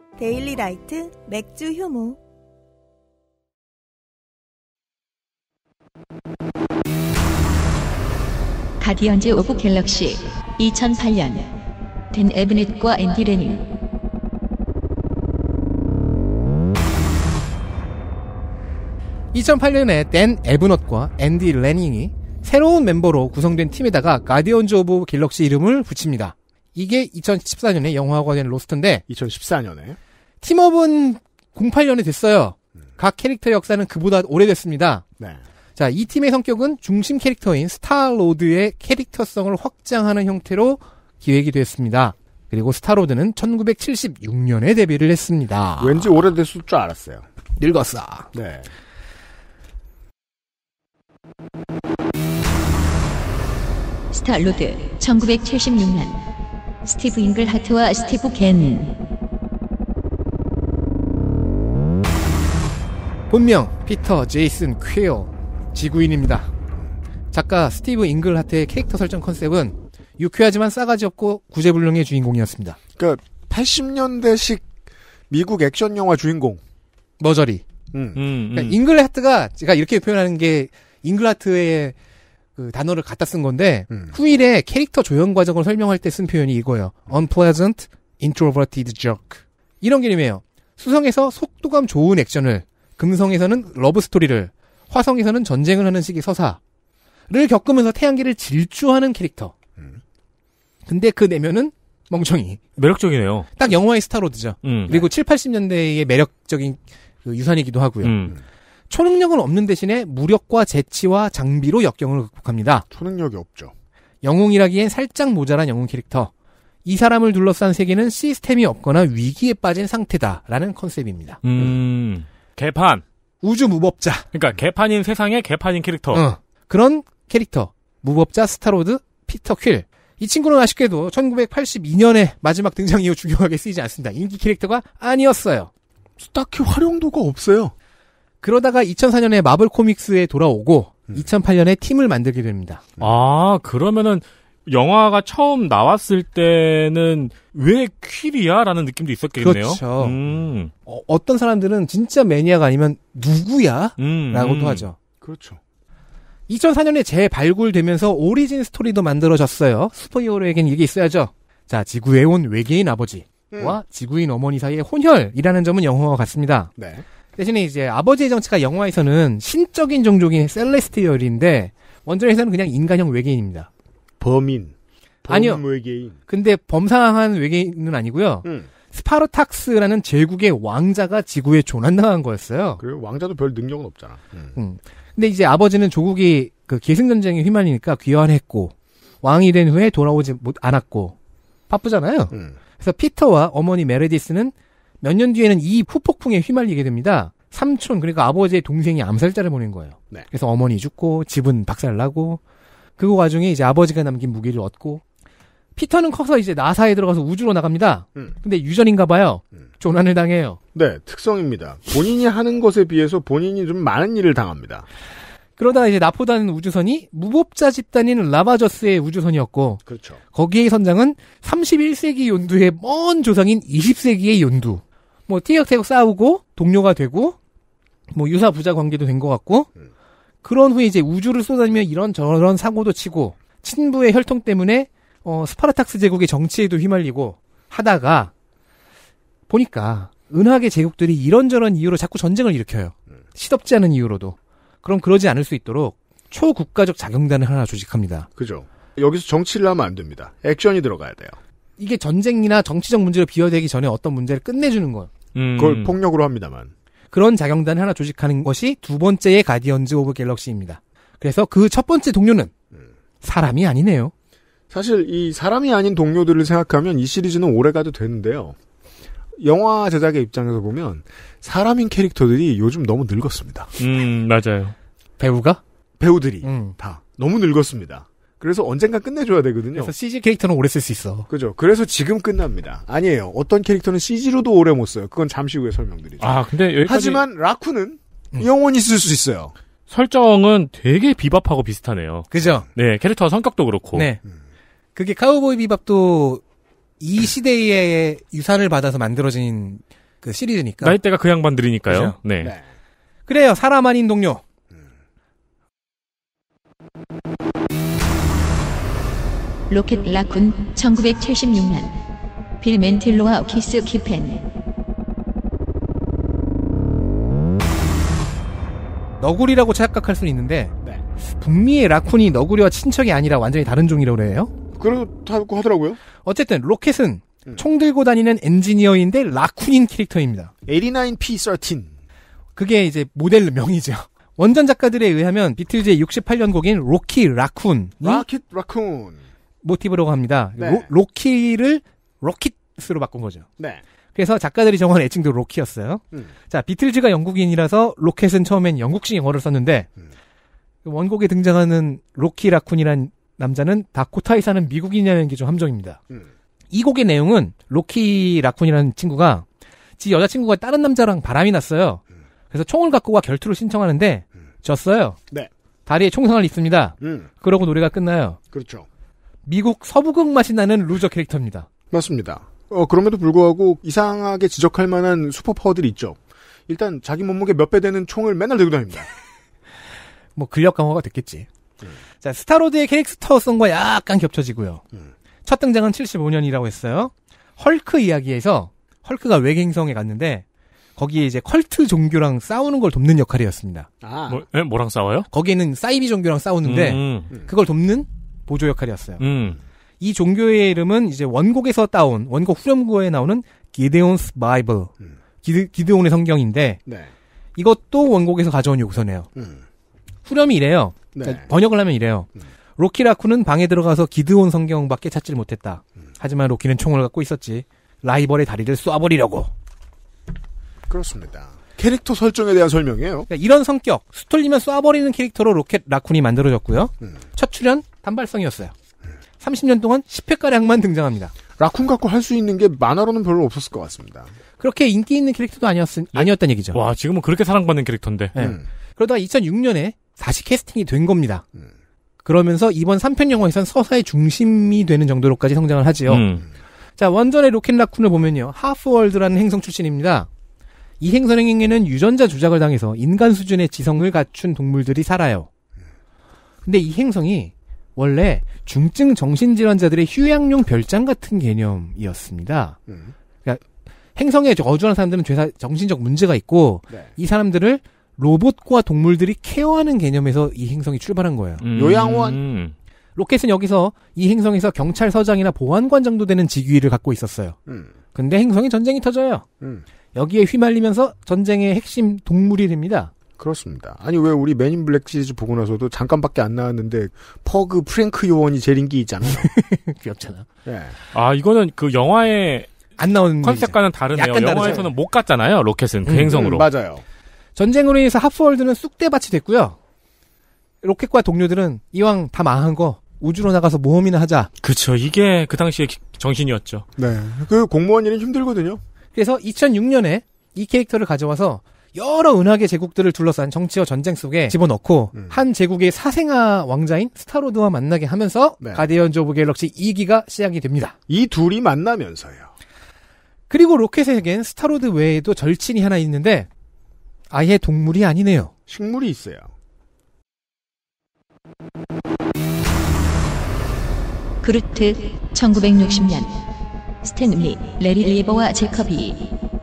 데일리 라이트 맥주 효모 가디언즈 오브 갤럭시 2008년 댄 에브넷과 앤디 레닌 (2008년에) 댄 에브넛과 앤디 레닝이 새로운 멤버로 구성된 팀에다가 가디언즈 오브 갤럭시 이름을 붙입니다. 이게 2014년에 영화화가 된 로스트인데 2014년에 팀업은 08년에 됐어요. 각 캐릭터 역사는 그보다 오래됐습니다. 네. 자, 이 팀의 성격은 중심 캐릭터인 스타로드의 캐릭터성을 확장하는 형태로 기획이 됐습니다 그리고 스타로드는 1976년에 데뷔를 했습니다. 왠지 오래됐을 줄 알았어요. 늙었어. 네. 스타로드 1976년 스티브 잉글하트와 스티브 겐 본명 피터 제이슨 퀘어 지구인입니다. 작가 스티브 잉글하트의 캐릭터 설정 컨셉은 유쾌하지만 싸가지 없고 구제불능의 주인공이었습니다. 그러니까 80년대식 미국 액션 영화 주인공. 머저리. 음. 음, 음. 그러니까 잉글하트가 제가 이렇게 표현하는 게 잉글하트의 그 단어를 갖다 쓴 건데 음. 후일에 캐릭터 조형 과정을 설명할 때 쓴 표현이 이거예요. unpleasant introverted jerk. 이런 개념이에요. 수성에서 속도감 좋은 액션을 금성에서는 러브 스토리를, 화성에서는 전쟁을 하는 식의 서사를 겪으면서 태양계를 질주하는 캐릭터. 음. 근데 그 내면은 멍청이. 매력적이네요. 딱 영화의 스타로드죠. 음. 그리고 7, 80년대의 매력적인 그 유산이기도 하고요. 음. 초능력은 없는 대신에 무력과 재치와 장비로 역경을 극복합니다. 초능력이 없죠. 영웅이라기엔 살짝 모자란 영웅 캐릭터. 이 사람을 둘러싼 세계는 시스템이 없거나 위기에 빠진 상태다라는 컨셉입니다. 음. 개판. 우주 무법자. 그러니까 개판인 세상의 개판인 캐릭터. 어, 그런 캐릭터. 무법자 스타로드 피터 퀼. 이 친구는 아쉽게도 1982년에 마지막 등장 이후 중요하게 쓰이지 않습니다. 인기 캐릭터가 아니었어요. 딱히 활용도가 없어요. 그러다가 2004년에 마블 코믹스에 돌아오고 음. 2008년에 팀을 만들게 됩니다. 아 그러면은 영화가 처음 나왔을 때는 왜 퀴리야? 라는 느낌도 있었겠네요. 그렇죠. 음. 어, 떤 사람들은 진짜 매니아가 아니면 누구야? 음, 라고도 음. 하죠. 그렇죠. 2004년에 재발굴되면서 오리진 스토리도 만들어졌어요. 슈퍼히어로에겐 이게 있어야죠. 자, 지구에 온 외계인 아버지와 음. 지구인 어머니 사이의 혼혈이라는 점은 영화와 같습니다. 네. 대신에 이제 아버지의 정체가 영화에서는 신적인 종족인 셀레스티얼인데 원전에서는 그냥 인간형 외계인입니다. 범인, 아니요. 외계인. 근데 범상한 외계인은 아니고요. 음. 스파르탁스라는 제국의 왕자가 지구에 조난당한 거였어요. 그래 왕자도 별 능력은 없잖아. 음. 음. 근데 이제 아버지는 조국이 그 계승전쟁에 휘말리니까 귀환했고 왕이 된 후에 돌아오지 못 않았고 바쁘잖아요. 음. 그래서 피터와 어머니 메르디스는 몇 년 뒤에는 이 후폭풍에 휘말리게 됩니다. 삼촌 그러니까 아버지의 동생이 암살자를 보낸 거예요. 네. 그래서 어머니 죽고 집은 박살나고 그 와중에 이제 아버지가 남긴 무기를 얻고 피터는 커서 이제 나사에 들어가서 우주로 나갑니다. 음. 근데 유전인가 봐요. 음. 조난을 당해요. 네, 특성입니다. 본인이 하는 것에 비해서 본인이 좀 많은 일을 당합니다. 그러다 이제 나포다는 우주선이 무법자 집단인 라바저스의 우주선이었고, 그렇죠. 거기의 선장은 31세기 연두의 먼 조상인 20세기의 연두. 뭐 티격태격 싸우고 동료가 되고, 뭐 유사 부자 관계도 된 것 같고, 음. 그런 후에 이제 우주를 쏟아내며 이런 저런 사고도 치고 친부의 혈통 때문에 어, 스파르탁스 제국의 정치에도 휘말리고 하다가 보니까 은하계 제국들이 이런저런 이유로 자꾸 전쟁을 일으켜요. 시덥지 않은 이유로도. 그럼 그러지 않을 수 있도록 초국가적 작용단을 하나 조직합니다. 그죠. 여기서 정치를 하면 안 됩니다. 액션이 들어가야 돼요. 이게 전쟁이나 정치적 문제로 비화되기 전에 어떤 문제를 끝내주는 거 건. 음. 그걸 폭력으로 합니다만. 그런 자경단을 하나 조직하는 것이 두 번째의 가디언즈 오브 갤럭시입니다. 그래서 그 첫 번째 동료는 사람이 아니네요. 사실 이 사람이 아닌 동료들을 생각하면 이 시리즈는 오래가도 되는데요. 영화 제작의 입장에서 보면 사람인 캐릭터들이 요즘 너무 늙었습니다. 음, 맞아요. 배우가? 배우들이 음. 다 너무 늙었습니다. 그래서 언젠가 끝내줘야 되거든요. 그래서 CG 캐릭터는 오래 쓸 수 있어. 그죠. 그래서 지금 끝납니다. 아니에요. 어떤 캐릭터는 CG로도 오래 못 써요. 그건 잠시 후에 설명드리죠. 아, 근데 여기까지... 하지만 라쿠는 음. 영원히 쓸 수 있어요. 설정은 되게 비밥하고 비슷하네요. 그죠. 네, 캐릭터 성격도 그렇고. 네. 음. 그게 카우보이 비밥도 이 시대의 유산을 받아서 만들어진 그 시리즈니까. 나이대가 그 양반들이니까요. 그죠? 네. 네. 그래요. 사람 아닌 동료. 로켓 라쿤 1976년 빌 멘틸로와 키스 키펜 너구리라고 착각할 수 있는데 네. 북미의 라쿤이 너구리와 친척이 아니라 완전히 다른 종이라고 해요? 그렇다고 하더라고요. 어쨌든 로켓은 음. 총 들고 다니는 엔지니어인데 라쿤인 캐릭터입니다. 89P13. 그게 이제 모델 명이죠. 원전 작가들에 의하면 비틀즈의 68년 곡인 로키 라쿤. 라켓 라쿤. 모티브라고 합니다. 네. 로, 로키를 로킷으로 바꾼 거죠. 네. 그래서 작가들이 정한 애칭도 로키였어요. 음. 자, 비틀즈가 영국인이라서 로켓은 처음엔 영국식 영어를 썼는데 음. 원곡에 등장하는 로키 라쿤이란 남자는 다코타에 사는 미국인이라는 게 좀 함정입니다. 음. 이 곡의 내용은 로키 라쿤이라는 친구가 지 여자친구가 다른 남자랑 바람이 났어요. 음. 그래서 총을 갖고 와 결투를 신청하는데 음. 졌어요. 네. 다리에 총상을 입습니다. 음. 그러고 노래가 끝나요. 그렇죠. 미국 서부극 맛이 나는 루저 캐릭터입니다. 맞습니다. 어, 그럼에도 불구하고 이상하게 지적할 만한 슈퍼파워들이 있죠. 일단 자기 몸무게 몇 배 되는 총을 맨날 들고 다닙니다. *laughs* 뭐 근력 강화가 됐겠지. 음. 자, 스타로드의 캐릭터성과 약간 겹쳐지고요. 음. 첫 등장은 75년이라고 했어요. 헐크 이야기에서 헐크가 외계행성에 갔는데 거기에 이제 컬트 종교랑 싸우는 걸 돕는 역할이었습니다. 아. 뭐, 예, 랑 싸워요? 거기에는 사이비 종교랑 싸우는데 음. 음. 그걸 돕는 보조 역할이었어요. 음. 이 종교의 이름은 이제 원곡에서 따온 원곡 후렴구에 나오는 기데온스 바이블 음. 기드, 기드온의 성경인데 네. 이것도 원곡에서 가져온 요구서네요. 음. 후렴이 이래요. 네. 그러니까 번역을 하면 이래요. 음. 로키라쿤은 방에 들어가서 기드온 성경밖에 찾지를 못했다. 음. 하지만 로키는 총을 갖고 있었지. 라이벌의 다리를 쏴버리려고. 그렇습니다. 캐릭터 설정에 대한 설명이에요. 그러니까 이런 성격, 스톨리면 쏴버리는 캐릭터로 로켓 라쿤이 만들어졌고요. 음. 첫 출연 단발성이었어요. 30년 동안 10회가량만 등장합니다. 라쿤 갖고 할 수 있는 게 만화로는 별로 없었을 것 같습니다. 그렇게 인기 있는 캐릭터도 아니었, 예? 아니었단 얘기죠. 와, 지금은 그렇게 사랑받는 캐릭터인데. 네. 음. 그러다가 2006년에 다시 캐스팅이 된 겁니다. 음. 그러면서 이번 3편 영화에선 서사의 중심이 되는 정도로까지 성장을 하지요. 음. 자, 원전의 로켓 라쿤을 보면요. 하프월드라는 행성 출신입니다. 이 행성에는 행 유전자 조작을 당해서 인간 수준의 지성을 갖춘 동물들이 살아요. 근데 이 행성이 원래 중증 정신질환자들의 휴양용 별장 같은 개념이었습니다. 음. 그러니까 행성에 어주한 사람들은 죄사, 정신적 문제가 있고 네. 이 사람들을 로봇과 동물들이 케어하는 개념에서 이 행성이 출발한 거예요. 음. 요양원. 로켓은 여기서 이 행성에서 경찰서장이나 보안관 정도 되는 직위를 갖고 있었어요. 음. 근데 행성에 전쟁이 터져요. 음. 여기에 휘말리면서 전쟁의 핵심 동물이 됩니다. 그렇습니다. 아니 왜 우리 맨인 블랙 시리즈 보고 나서도 잠깐밖에 안 나왔는데 퍼그 프랭크 요원이 제린기 있잖아요. *laughs* 귀엽잖아. 예. 네. 아 이거는 그 영화에 안 나오는 컨셉과는 다르네요. 영화에서는 못 갔잖아요. 로켓은 그 음, 행성으로 음, 맞아요. 전쟁으로 인해서 하프월드는 쑥대밭이 됐고요. 로켓과 동료들은 이왕 다 망한 거 우주로 나가서 모험이나 하자. 그쵸. 이게 그 당시의 정신이었죠. 네. 그 공무원 일은 힘들거든요. 그래서 2006년에 이 캐릭터를 가져와서 여러 은하계 제국들을 둘러싼 정치와 전쟁 속에 집어넣고 음. 한 제국의 사생아 왕자인 스타로드와 만나게 하면서 네. 가디언즈 오브 갤럭시 2기가 시작이 됩니다. 이 둘이 만나면서요. 그리고 로켓에겐 스타로드 외에도 절친이 하나 있는데 아예 동물이 아니네요. 식물이 있어요. 그루트 1960년 스탠리, 레리 리버와 제커비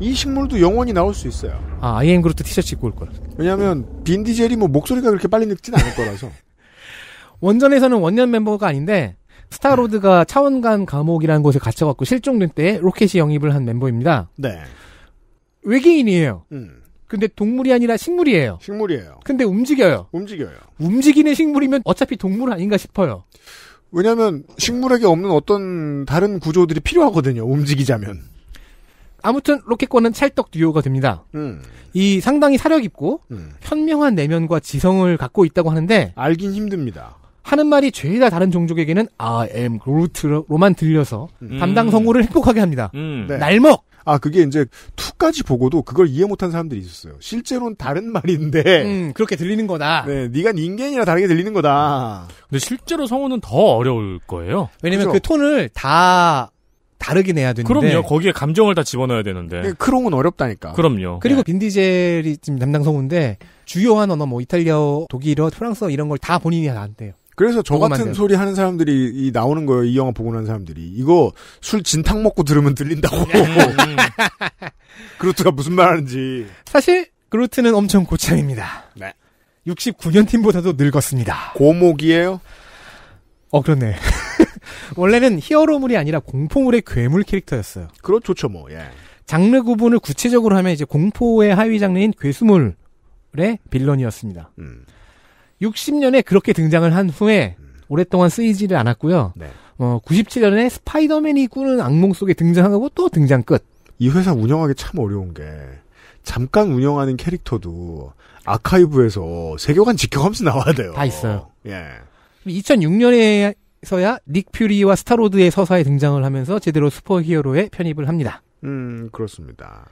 이 식물도 영원히 나올 수 있어요. 아, 아이엠 그루트 티셔츠 입고 올 거라. 왜냐하면 빈 디젤이 뭐 목소리가 그렇게 빨리 늙진 않을 거라서. *laughs* 원전에서는 원년 멤버가 아닌데 스타로드가 차원간 감옥이라는 곳에 갇혀갖고 실종된 때에 로켓이 영입을 한 멤버입니다. 네. 외계인이에요. 음. 근데 동물이 아니라 식물이에요. 식물이에요. 근데 움직여요. 움직여요. 움직이는 식물이면 어차피 동물 아닌가 싶어요. 왜냐면 식물에게 없는 어떤 다른 구조들이 필요하거든요. 움직이자면. 아무튼 로켓권은 찰떡 듀오가 됩니다. 음. 이 상당히 사력 있고 음. 현명한 내면과 지성을 갖고 있다고 하는데 알긴 힘듭니다. 하는 말이 죄다 다른 종족에게는 I am Groot로만 들려서 음. 담당 성우를 행복하게 합니다. 음. 음. 네. 날먹. 아 그게 이제 투까지 보고도 그걸 이해 못한 사람들이 있었어요. 실제로는 다른 *laughs* 말인데 음, 그렇게 들리는 거다. 네, 네가 인간이라 다르게 들리는 거다. 근데 실제로 성우는 더 어려울 거예요. 왜냐면 그렇죠? 그 톤을 다 다르게 내야 되는데. 그럼요. 거기에 감정을 다 집어넣어야 되는데. 네, 크롱은 어렵다니까. 그럼요. 그리고 네. 빈디젤이 지금 담당 성우인데 주요한 언어 뭐 이탈리아어, 독일어, 프랑스어 이런 걸 다 본인이 안 돼요. 그래서 저 같은 돼요. 소리 하는 사람들이 이 나오는 거예요. 이 영화 보고 난 사람들이. 이거 술 진탕 먹고 들으면 들린다고. 음, 음, 음. *laughs* 그루트가 무슨 말 하는지. 사실 그루트는 엄청 고참입니다. 네. 69년 팀보다도 늙었습니다. 고목이에요? 어, 그렇네. *laughs* 원래는 히어로물이 아니라 공포물의 괴물 캐릭터였어요. 그렇죠, 뭐. 예. 장르 구분을 구체적으로 하면 이제 공포의 하위 장르인 괴수물의 빌런이었습니다. 음. 60년에 그렇게 등장을 한 후에 음. 오랫동안 쓰이지를 않았고요. 네. 어, 97년에 스파이더맨이 꾸는 악몽 속에 등장하고 또 등장 끝. 이 회사 운영하기 참 어려운 게 잠깐 운영하는 캐릭터도 아카이브에서 세계관 지켜가면서 나와야 돼요. 다 있어요. 예. 2006년에 서야 닉 퓨리와 스타로드의 서사에 등장을 하면서 제대로 슈퍼히어로에 편입을 합니다. 음, 그렇습니다.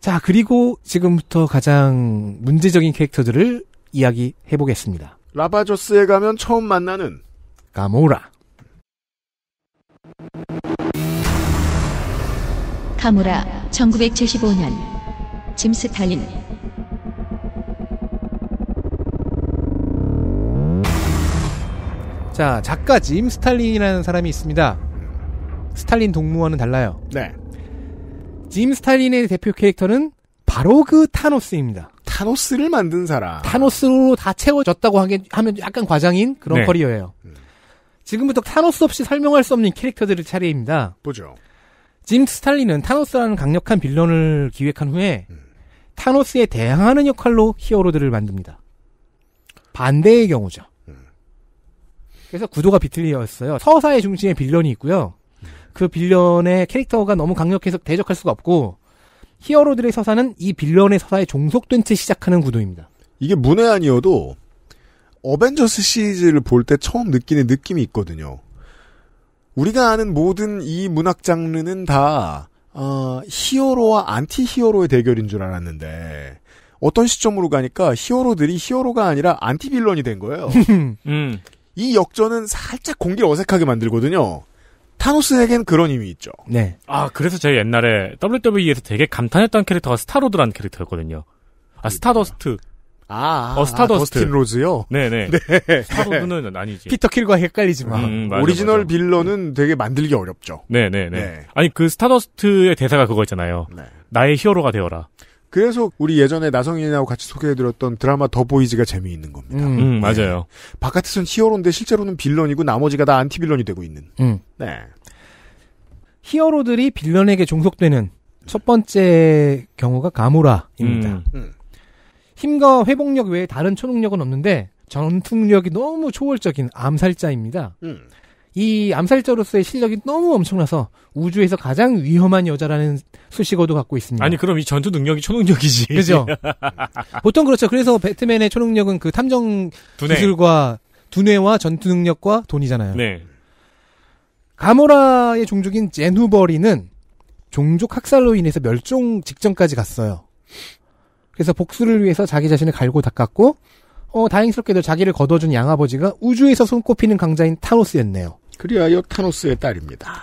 자, 그리고 지금부터 가장 문제적인 캐릭터들을 이야기해 보겠습니다. 라바조스에 가면 처음 만나는 가모라. 가모라 1975년 짐스 달린 자, 작가 짐 스탈린이라는 사람이 있습니다. 스탈린 동무와는 달라요. 네. 짐 스탈린의 대표 캐릭터는 바로 그 타노스입니다. 타노스를 만든 사람. 타노스로 다 채워졌다고 하면 약간 과장인 그런 네. 커리어예요. 음. 지금부터 타노스 없이 설명할 수 없는 캐릭터들을 차례입니다. 보죠. 짐 스탈린은 타노스라는 강력한 빌런을 기획한 후에 음. 타노스에 대항하는 역할로 히어로들을 만듭니다. 반대의 경우죠. 그래서 구도가 비틀리였어요. 서사의 중심에 빌런이 있고요. 그 빌런의 캐릭터가 너무 강력해서 대적할 수가 없고 히어로들의 서사는 이 빌런의 서사에 종속된 채 시작하는 구도입니다. 이게 문외 아니어도 어벤져스 시리즈를 볼 때 처음 느끼는 느낌이 있거든요. 우리가 아는 모든 이 문학 장르는 다 어, 히어로와 안티 히어로의 대결인 줄 알았는데 어떤 시점으로 가니까 히어로들이 히어로가 아니라 안티 빌런이 된 거예요. *laughs* 음. 이 역전은 살짝 공기 를 어색하게 만들거든요. 타노스에겐 그런 힘이 있죠. 네. 아, 그래서 제가 옛날에 WWE에서 되게 감탄했던 캐릭터가 스타로드라는 캐릭터였거든요. 아, 스타더스트. 아, 아, 어, 스타더스트. 아, 스틴 로즈요? 네네. 네. 네. 스타로드는 아니지. *laughs* 피터 킬과 헷갈리지 마. 음, 음, 맞아, 오리지널 맞아. 빌런은 되게 만들기 어렵죠. 네네네. 네, 네. 네. 아니, 그 스타더스트의 대사가 그거 있잖아요. 네. 나의 히어로가 되어라. 그래서 우리 예전에 나성인하고 같이 소개해드렸던 드라마 더 보이즈가 재미있는 겁니다. 음, 음, 음. 맞아요. 네. 바깥에선 히어로인데 실제로는 빌런이고 나머지가 다 안티빌런이 되고 있는. 음. 네. 히어로들이 빌런에게 종속되는 첫 번째 경우가 가모라입니다. 음. 음. 힘과 회복력 외에 다른 초능력은 없는데 전투력이 너무 초월적인 암살자입니다. 이 암살자로서의 실력이 너무 엄청나서 우주에서 가장 위험한 여자라는 수식어도 갖고 있습니다. 아니 그럼 이 전투 능력이 초능력이지. 그죠. *laughs* 보통 그렇죠. 그래서 배트맨의 초능력은 그 탐정 두뇌. 기술과 두뇌와 전투 능력과 돈이잖아요. 네. 가모라의 종족인 제누버리는 종족 학살로 인해서 멸종 직전까지 갔어요. 그래서 복수를 위해서 자기 자신을 갈고 닦았고, 어, 다행스럽게도 자기를 거둬준 양아버지가 우주에서 손꼽히는 강자인 타노스였네요. 그리하여 타노스의 딸입니다. 아.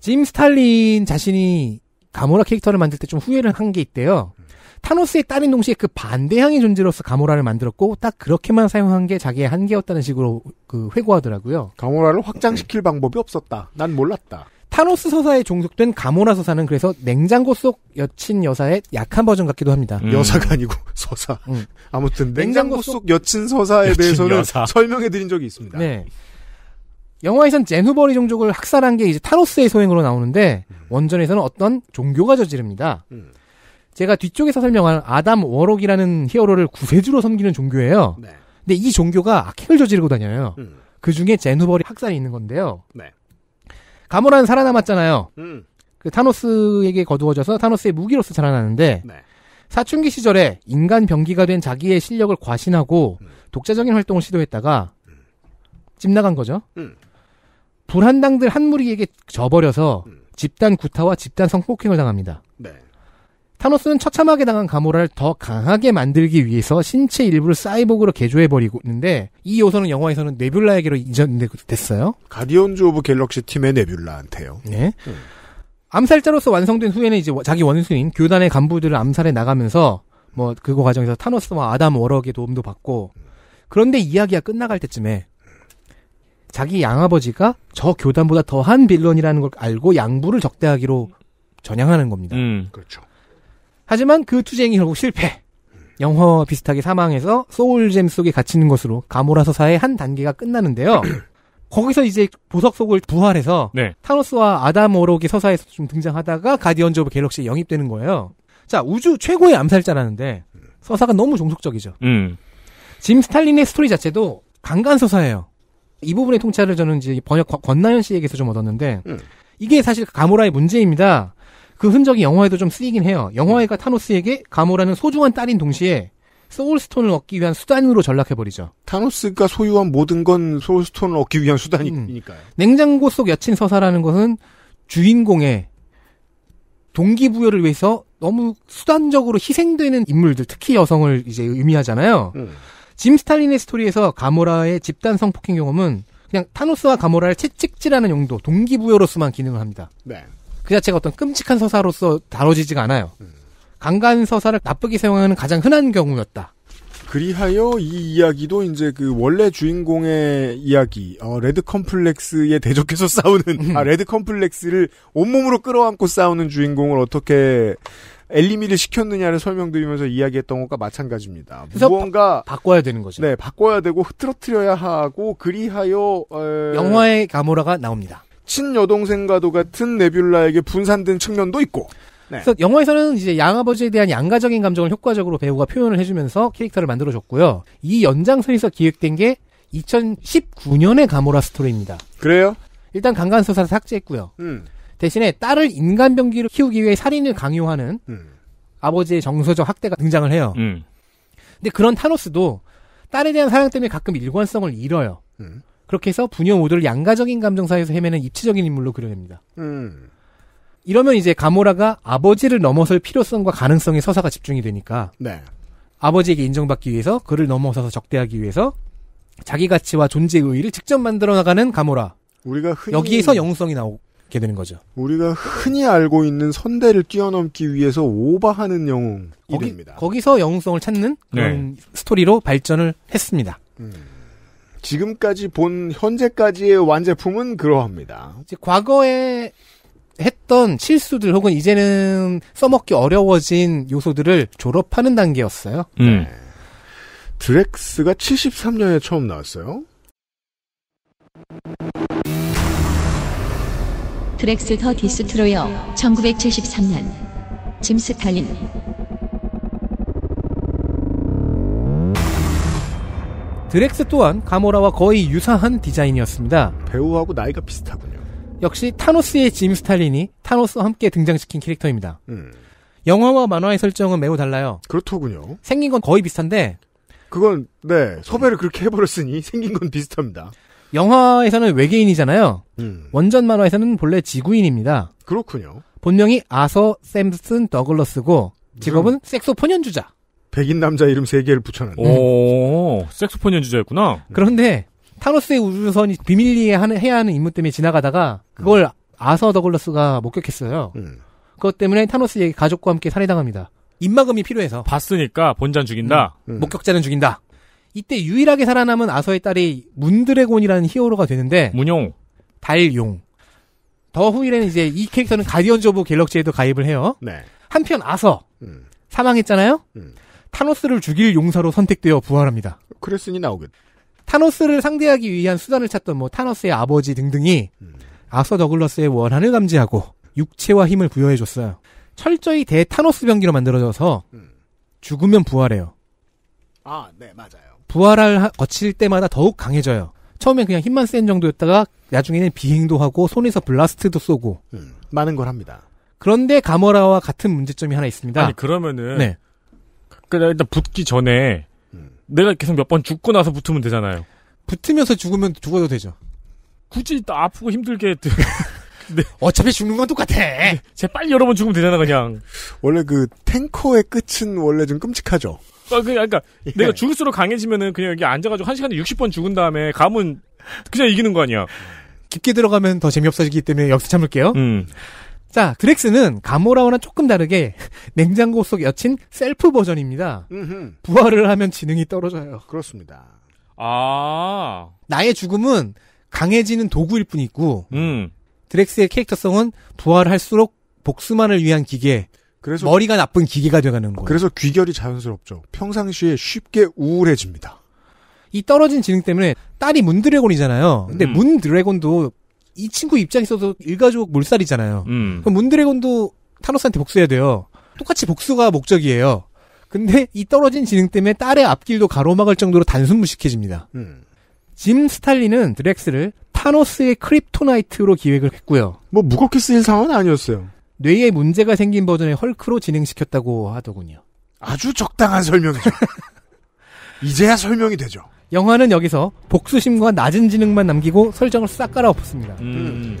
짐 스탈린 자신이 가모라 캐릭터를 만들 때 좀 후회를 한 게 있대요. 타노스의 딸인 동시에 그 반대향의 존재로서 가모라를 만들었고 딱 그렇게만 사용한 게 자기의 한계였다는 식으로 그 회고하더라고요. 가모라를 확장시킬 방법이 없었다. 난 몰랐다. 타노스 서사에 종속된 가모라 서사는 그래서 냉장고 속 여친 여사의 약한 버전 같기도 합니다. 음. 여사가 아니고 *laughs* 서사. 음. 아무튼 냉장고, 냉장고 속 여친 서사에 여친 대해서는 여사. 설명해드린 적이 있습니다. 네. 영화에선 제누버리 종족을 학살한 게 이제 타노스의 소행으로 나오는데 음. 원전에서는 어떤 종교가 저지릅니다. 음. 제가 뒤쪽에서 설명한 아담 워록이라는 히어로를 구세주로 섬기는 종교예요. 네. 근데 이 종교가 악행을 저지르고 다녀요. 음. 그 중에 제누버리 학살이 있는 건데요. 네. 가모란 살아남았잖아요. 음. 그 타노스에게 거두어져서 타노스의 무기로서 자라나는데 네. 사춘기 시절에 인간 병기가 된 자기의 실력을 과신하고 음. 독자적인 활동을 시도했다가 음. 집 나간 거죠. 불한당들 한 무리에게 져버려서 음. 집단 구타와 집단 성폭행을 당합니다. 네. 타노스는 처참하게 당한 가모라를 더 강하게 만들기 위해서 신체 일부를 사이보그로 개조해버리고 있는데 이 요소는 영화에서는 네뷸라에게로 이전됐어요. 가디언즈 오브 갤럭시 팀의 네뷸라한테요. 네. 음. 암살자로서 완성된 후에는 이제 자기 원수인 교단의 간부들을 암살해 나가면서 뭐 그거 과정에서 타노스와 아담 워럭의 도움도 받고 그런데 이야기가 끝나갈 때쯤에 자기 양아버지가 저 교단보다 더한 빌런이라는 걸 알고 양부를 적대하기로 전향하는 겁니다. 음. 그렇죠. 하지만 그 투쟁이 결국 실패. 영화 비슷하게 사망해서 소울잼 속에 갇히는 것으로 가모라 서사의 한 단계가 끝나는데요. *clears throat* 거기서 이제 보석 속을 부활해서 네. 타노스와 아담 오록이 서사에서 좀 등장하다가 가디언즈 오브 갤럭시에 영입되는 거예요. 자, 우주 최고의 암살자라는데 음. 서사가 너무 종속적이죠. 음. 짐 스탈린의 스토리 자체도 강간 서사예요. 이 부분의 통찰을 저는 이제 번역 권나연 씨에게서 좀 얻었는데 음. 이게 사실 가모라의 문제입니다. 그 흔적이 영화에도 좀 쓰이긴 해요. 영화에가 음. 타노스에게 가모라는 소중한 딸인 동시에 소울스톤을 얻기 위한 수단으로 전락해버리죠. 타노스가 소유한 모든 건 소울스톤을 얻기 위한 수단이니까요. 음. 냉장고 속 여친 서사라는 것은 주인공의 동기부여를 위해서 너무 수단적으로 희생되는 인물들, 특히 여성을 이제 의미하잖아요. 음. 짐 스탈린의 스토리에서 가모라의 집단 성폭행 경험은 그냥 타노스와 가모라를 채찍질하는 용도, 동기부여로서만 기능을 합니다. 네. 그 자체가 어떤 끔찍한 서사로서 다뤄지지가 않아요. 음. 강간 서사를 나쁘게 사용하는 가장 흔한 경우였다. 그리하여 이 이야기도 이제 그 원래 주인공의 이야기, 어, 레드 컴플렉스에 대적해서 *laughs* 싸우는, 아, 레드 컴플렉스를 온몸으로 끌어안고 싸우는 주인공을 어떻게 엘리미를 시켰느냐를 설명드리면서 이야기했던 것과 마찬가지입니다. 무언가 바, 꿔야 되는 거죠. 네, 바꿔야 되고 흐트러트려야 하고 그리하여 에... 어, 영화의 가모라가 나옵니다. 친여동생과도 같은 네뷸라에게 분산된 측면도 있고. 네. 그래서 영화에서는 이제 양아버지에 대한 양가적인 감정을 효과적으로 배우가 표현을 해주면서 캐릭터를 만들어줬고요. 이 연장선에서 기획된 게 2019년의 가모라 스토리입니다. 그래요? 일단 강간서사를 삭제했고요. 음. 대신에 딸을 인간병기로 키우기 위해 살인을 강요하는 음. 아버지의 정서적 학대가 등장을 해요. 음. 근데 그런 타노스도 딸에 대한 사랑 때문에 가끔 일관성을 잃어요. 음. 그렇게 해서 부녀 모두를 양가적인 감정 사이에서 헤매는 입체적인 인물로 그려냅니다. 음. 이러면 이제 가모라가 아버지를 넘어설 필요성과 가능성의 서사가 집중이 되니까 네. 아버지에게 인정받기 위해서 그를 넘어서서 적대하기 위해서 자기 가치와 존재의 의의를 직접 만들어 나가는 가모라. 우리가 흔히 여기에서 영성이 나오고 게 되는 거죠. 우리가 흔히 알고 있는 선대를 뛰어넘기 위해서 오바하는 영웅 이름입니다. 거기서 영웅성을 찾는 그런 네. 스토리로 발전을 했습니다. 음. 지금까지 본 현재까지의 완제품은 그러합니다. 이제 과거에 했던 실수들 혹은 이제는 써먹기 어려워진 요소들을 졸업하는 단계였어요. 음. 네. 드렉스가 73년에 처음 나왔어요. 드렉스 더 디스트로이어 1973년 짐 스탈린 드렉스 또한 가모라와 거의 유사한 디자인이었습니다. 배우하고 나이가 비슷하군요. 역시 타노스의 짐 스탈린이 타노스와 함께 등장시킨 캐릭터입니다. 음. 영화와 만화의 설정은 매우 달라요. 그렇더군요. 생긴 건 거의 비슷한데 그건 네 섭외를 그렇게 해버렸으니 생긴 건 비슷합니다. 영화에서는 외계인이잖아요. 음. 원전 만화에서는 본래 지구인입니다. 그렇군요. 본명이 아서 샘슨 더글러스고 직업은 음. 색소폰 연주자. 백인 남자 이름 세 개를 붙여놨네. 음. 오, 색소폰 연주자였구나. 그런데 타노스의 우주선이 비밀리에 하는, 해야 하는 임무 때문에 지나가다가 그걸 음. 아서 더글러스가 목격했어요. 음. 그것 때문에 타노스의 가족과 함께 살해당합니다. 입막음이 필요해서. 봤으니까 본전 죽인다. 음. 목격자는 죽인다. 이때 유일하게 살아남은 아서의 딸이 문드래곤이라는 히어로가 되는데 문용 달용 더 후일에는 이제 이 캐릭터는 가디언즈 오브 갤럭시에도 가입을 해요. 네. 한편 아서 음. 사망했잖아요. 음. 타노스를 죽일 용사로 선택되어 부활합니다. 그랬으니 나오겠. 타노스를 상대하기 위한 수단을 찾던 뭐 타노스의 아버지 등등이 음. 아서 더글러스의 원한을 감지하고 육체와 힘을 부여해줬어요. 철저히 대타노스 병기로 만들어져서 음. 죽으면 부활해요. 아, 네, 맞아요. 부활을 거칠 때마다 더욱 강해져요. 처음에 그냥 힘만 센 정도였다가 나중에는 비행도 하고 손에서 블라스트도 쏘고 음, 많은 걸 합니다. 그런데 가머라와 같은 문제점이 하나 있습니다. 아니 그러면은 네. 그냥 일단 붙기 전에 음. 내가 계속 몇 번 죽고 나서 붙으면 되잖아요. 붙으면서 죽으면 죽어도 되죠. 굳이 또 아프고 힘들게 *laughs* 네. 어차피 죽는 건 똑같아. 네. 제 빨리 여러 번 죽으면 되잖아 그냥. 원래 그 탱커의 끝은 원래 좀 끔찍하죠. 아, 그러니까 예. 내가 죽을수록 강해지면은 그냥 여기 앉아가지고 한 시간에 60번 죽은 다음에 감은 그냥 이기는 거 아니야. 깊게 들어가면 더 재미없어지기 때문에 역시 참을게요. 음. 자, 드렉스는 가모라와는 조금 다르게 *laughs* 냉장고 속 여친 셀프 버전입니다. 음흠. 부활을 하면 지능이 떨어져요. 그렇습니다. 아. 나의 죽음은 강해지는 도구일 뿐이고, 음. 드렉스의 캐릭터성은 부활할수록 복수만을 위한 기계, 그래서 머리가 나쁜 기계가 돼가는 거예요. 그래서 귀결이 자연스럽죠. 평상시에 쉽게 우울해집니다. 이 떨어진 지능 때문에 딸이 문드래곤이잖아요. 근데 음. 문드래곤도 이 친구 입장에서도 일가족 몰살이잖아요. 음. 그럼 문드래곤도 타노스한테 복수해야 돼요. 똑같이 복수가 목적이에요. 근데 이 떨어진 지능 때문에 딸의 앞길도 가로막을 정도로 단순무식해집니다. 음. 짐 스탈린은 드렉스를 타노스의 크립토나이트로 기획을 했고요. 뭐 무겁게 쓰일 상황은 아니었어요. 뇌에 문제가 생긴 버전의 헐크로 진행시켰다고 하더군요. 아주 적당한 설명이죠. *laughs* 이제야 설명이 되죠. 영화는 여기서 복수심과 낮은 지능만 남기고 설정을 싹 깔아엎었습니다. 음.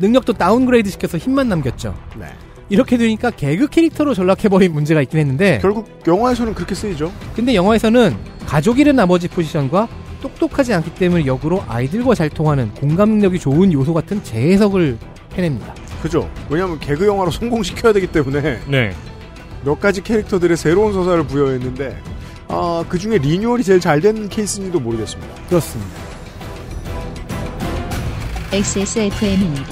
능력도 다운그레이드 시켜서 힘만 남겼죠. 네. 이렇게 되니까 개그 캐릭터로 전락해버린 문제가 있긴 했는데 결국 영화에서는 그렇게 쓰이죠. 근데 영화에서는 가족 잃은 아버지 포지션과 똑똑하지 않기 때문에 역으로 아이들과 잘 통하는 공감력이 좋은 요소 같은 재해석을 해냅니다. 그죠? 왜냐하면 개그 영화로 성공시켜야 되기 때문에 네. 몇 가지 캐릭터들의 새로운 서사를 부여했는데 아, 그 중에 리뉴얼이 제일 잘 된 케이스인지도 모르겠습니다. 그렇습니다. XSFM입니다.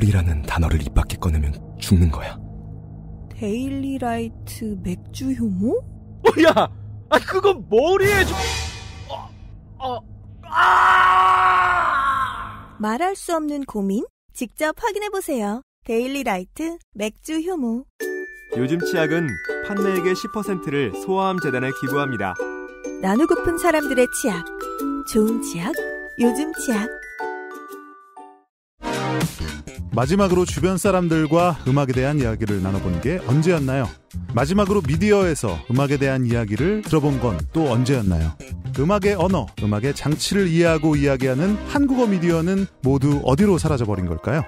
펄이라는 단어를 입 밖에 꺼내면 죽는 거야. 데일리라이트 맥주 효모? 뭐야? 아 그건 머리에 좀... 어, 어, 아! 말할 수 없는 고민? 직접 확인해보세요. 데일리라이트 맥주 효모. 요즘 치약은 판매액의 10%를 소아암 재단에 기부합니다. 나누고픈 사람들의 치약. 좋은 치약, 요즘 치약. 마지막으로 주변 사람들과 음악에 대한 이야기를 나눠본 게 언제였나요? 마지막으로 미디어에서 음악에 대한 이야기를 들어본 건 또 언제였나요? 음악의 언어, 음악의 장치를 이해하고 이야기하는 한국어 미디어는 모두 어디로 사라져버린 걸까요?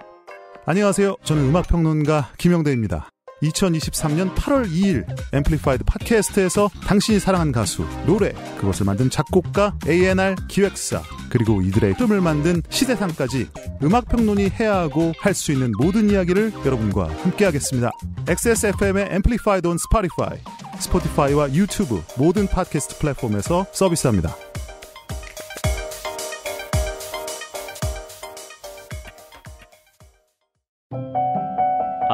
안녕하세요. 저는 음악평론가 김영대입니다. 2023년 8월 2일 앰플리파이드 팟캐스트에서 당신이 사랑한 가수, 노래, 그것을 만든 작곡가, A&R n 기획사, 그리고 이들의 흐름을 만든 시대상까지 음악평론이 해야 하고 할 수 있는 모든 이야기를 여러분과 함께하겠습니다. XSFM의 앰플리파이드 온 스파티파이, 스포티파이와 유튜브 모든 팟캐스트 플랫폼에서 서비스합니다.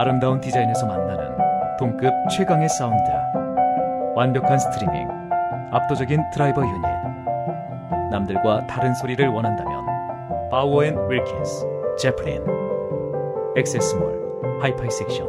아름다운 디자인에서 만나는 동급 최강의 사운드 완벽한 스트리밍 압도적인 드라이버 유닛 남들과 다른 소리를 원한다면 바우어앤 윌킨스 제프린 액세스몰 하이파이 섹션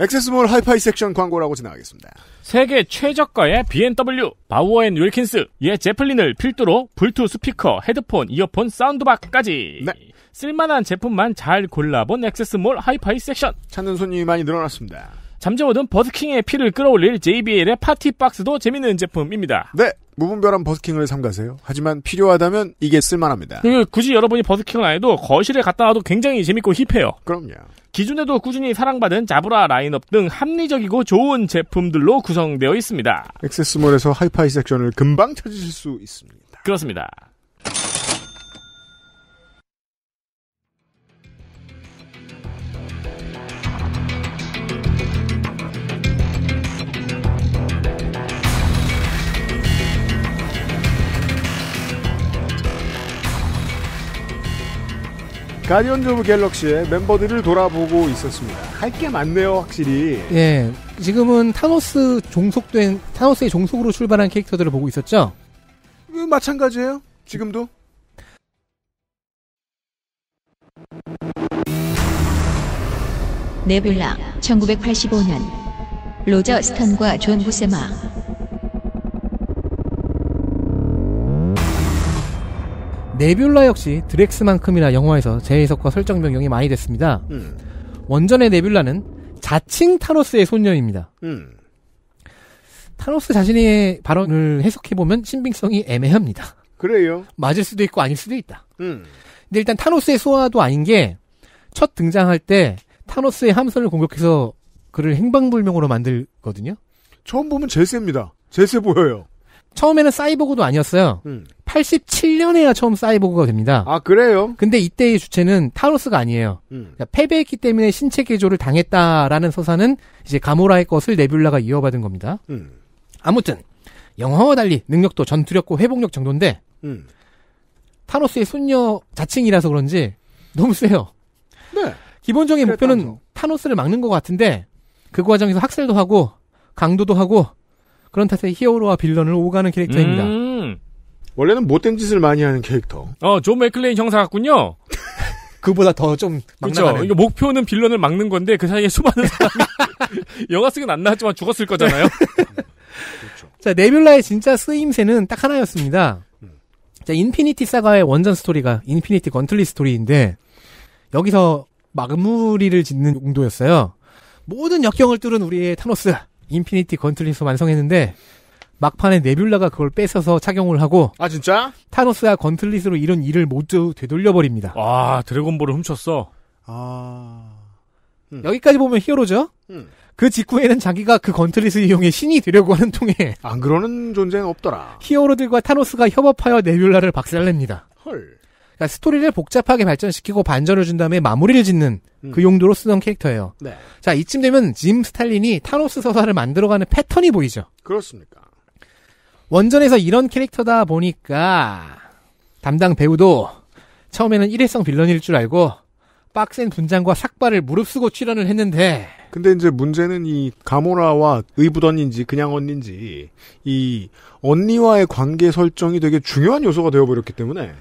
액세스몰 하이파이 섹션 광고라고 지나가겠습니다. 세계 최저가의 BMW, 바우어앤 윌킨스, 예 제플린을 필두로 블루투스 스피커, 헤드폰, 이어폰, 사운드바까지. 네. 쓸만한 제품만 잘 골라본 액세스몰 하이파이 섹션. 찾는 손님이 많이 늘어났습니다. 잠재워둔 버스킹의 피를 끌어올릴 JBL의 파티 박스도 재밌는 제품입니다. 네. 무분별한 버스킹을 삼가세요. 하지만 필요하다면 이게 쓸만합니다. 그 굳이 여러분이 버스킹을 안 해도 거실에 갖다 놔도 굉장히 재밌고 힙해요. 그럼요. 기존에도 꾸준히 사랑받은 자브라 라인업 등 합리적이고 좋은 제품들로 구성되어 있습니다. 액세스몰에서 하이파이 섹션을 금방 찾으실 수 있습니다. 그렇습니다. 가디언즈 오브 갤럭시의 멤버들을 돌아보고 있었습니다. 할 게 많네요, 확실히. 예. 지금은 타노스 종속된, 타노스의 종속으로 출발한 캐릭터들을 보고 있었죠? 그 마찬가지예요. 지금도. 네뷸라 1985년 로저 스턴과 존 부세마 네뷸라 역시 드렉스만큼이나 영화에서 재해석과 설정 변경이 많이 됐습니다. 음. 원전의 네뷸라는 자칭 타노스의 손녀입니다. 음. 타노스 자신의 발언을 해석해보면 신빙성이 애매합니다. 그래요. 맞을 수도 있고 아닐 수도 있다. 음. 근데 일단 타노스의 소화도 아닌 게 첫 등장할 때 타노스의 함선을 공격해서 그를 행방불명으로 만들거든요. 처음 보면 제세입니다 제세 보여요. 처음에는 사이보그도 아니었어요. 음. 87년에야 처음 사이보그가 됩니다. 아 그래요? 근데 이때의 주체는 타로스가 아니에요. 음. 그러니까 패배했기 때문에 신체 개조를 당했다라는 서사는 이제 가모라의 것을 네뷸라가 이어받은 겁니다. 음. 아무튼 영화와 달리 능력도 전투력과 회복력 정도인데 음. 타노스의 손녀 자칭이라서 그런지 너무 세요. 네. 기본적인 목표는 타노스를 막는 것 같은데 그 과정에서 학살도 하고 강도도 하고 그런 탓에 히어로와 빌런을 오가는 캐릭터입니다. 음. 원래는 못된 짓을 많이 하는 캐릭터. 어, 존 맥클레인 형사 같군요. *laughs* 그보다 더좀 그렇죠. 그러니 목표는 빌런을 막는 건데 그 사이에 수많은 사람이 *laughs* 영화 속엔 안 나왔지만 죽었을 거잖아요. 그렇죠. 자, 네뷸라의 진짜 쓰임새는 딱 하나였습니다. 음. 자, 인피니티 사가의 원전 스토리가 인피니티 건틀리 스토리인데 여기서 마무리를 짓는 용도였어요. 모든 역경을 뚫은 우리의 타노스. 인피니티 건틀릿을 완성했는데 막판에 네뷸라가 그걸 뺏어서 착용을 하고 아 진짜? 타노스와 건틀릿으로 이런 일을 모두 되돌려버립니다. 와 드래곤볼을 훔쳤어. 아 음. 여기까지 보면 히어로죠. 음. 그 직후에는 자기가 그 건틀릿을 이용해 신이 되려고 하는 통에 안 그러는 존재는 없더라. 히어로들과 타노스가 협업하여 네뷸라를 박살냅니다. 헐. 그러니까 스토리를 복잡하게 발전시키고 반전을 준 다음에 마무리를 짓는 그 음. 그 용도로 쓰던 캐릭터예요. 네. 자 이쯤 되면 짐 스탈린이 타노스 서사를 만들어가는 패턴이 보이죠. 그렇습니까? 원전에서 이런 캐릭터다 보니까 담당 배우도 처음에는 일회성 빌런일 줄 알고 빡센 분장과 삭발을 무릅쓰고 출연을 했는데 근데 이제 문제는 이 가모라와 의붓언니인지 그냥 언니인지 이 언니와의 관계 설정이 되게 중요한 요소가 되어버렸기 때문에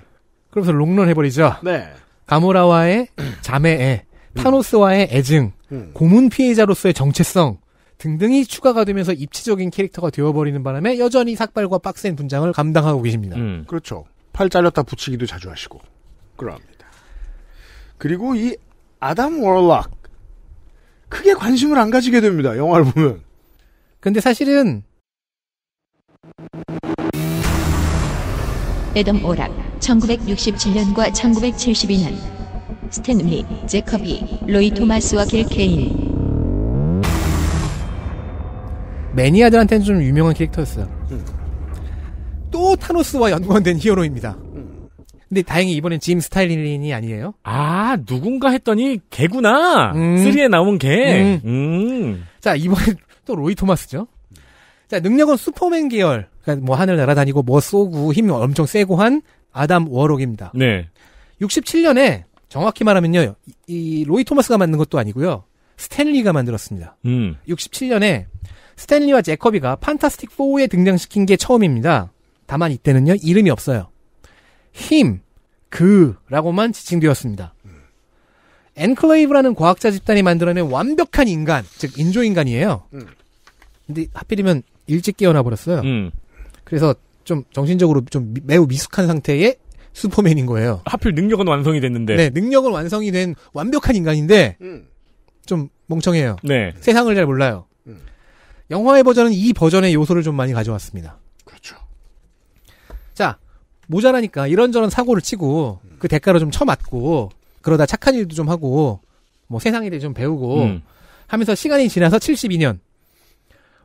그러면서 롱런 해버리죠. 네. 가모라와의 *clears throat* 자매애, 음. 타노스와의 애증, 음. 고문 피해자로서의 정체성 등등이 추가가 되면서 입체적인 캐릭터가 되어버리는 바람에 여전히 삭발과 빡센 분장을 감당하고 계십니다. 음. 그렇죠. 팔 잘렸다 붙이기도 자주 하시고 그러합니다. 그리고 이 아담 워락 크게 관심을 안 가지게 됩니다. 영화를 보면. 근데 사실은 애덤 오락 1967년과 1972년 스탠리, 제커비, 로이 토마스와 길 케인 매니아들한테는 좀 유명한 캐릭터였어요. 음. 또 타노스와 연관된 히어로입니다. 근데 다행히 이번엔 짐 스타일린이 아니에요. 아 누군가 했더니 개구나. 음. 3에 나온 개. 음. 음. 자 이번엔 또 로이 토마스죠. 자 능력은 슈퍼맨 계열. 그러니까 뭐 하늘 날아다니고 뭐 쏘고 힘이 엄청 세고 한 아담 워록입니다. 네. 67년에 정확히 말하면요, 이, 이 로이 토마스가 만든 것도 아니고요, 스탠리가 만들었습니다. 음. 67년에 스탠리와 제커비가 판타스틱 4에 등장시킨 게 처음입니다. 다만 이때는요, 이름이 없어요. 힘, 그라고만 지칭되었습니다. 엔클레이브라는 과학자 집단이 만들어낸 완벽한 인간, 즉 인조인간이에요. 음. 근데 하필이면 일찍 깨어나 버렸어요. 음. 그래서 좀 정신적으로 좀 매우 미숙한 상태의 슈퍼맨인 거예요. 하필 능력은 완성이 됐는데. 네, 능력은 완성이 된 완벽한 인간인데 음. 좀 멍청해요. 네. 세상을 잘 몰라요. 음. 영화의 버전은 이 버전의 요소를 좀 많이 가져왔습니다. 그렇죠. 자, 모자라니까 이런저런 사고를 치고 음. 그 대가로 좀 쳐맞고 그러다 착한 일도 좀 하고 뭐 세상에 대해 좀 배우고 음. 하면서 시간이 지나서 72년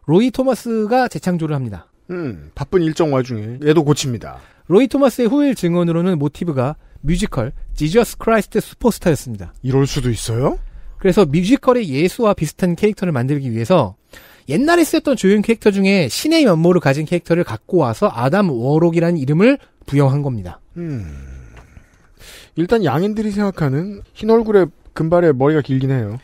로이 토마스가 재창조를 합니다. 음, 바쁜 일정 와중에 얘도 고칩니다. 로이 토마스의 후일 증언으로는 모티브가 뮤지컬 지저스 크라이스트 슈퍼스타였습니다. 이럴 수도 있어요? 그래서 뮤지컬의 예수와 비슷한 캐릭터를 만들기 위해서 옛날에 쓰였던 조연 캐릭터 중에 신의 면모를 가진 캐릭터를 갖고 와서 아담 워록이라는 이름을 부여한 겁니다. 음. 일단 양인들이 생각하는 흰 얼굴에 금발에 머리가 길긴 해요.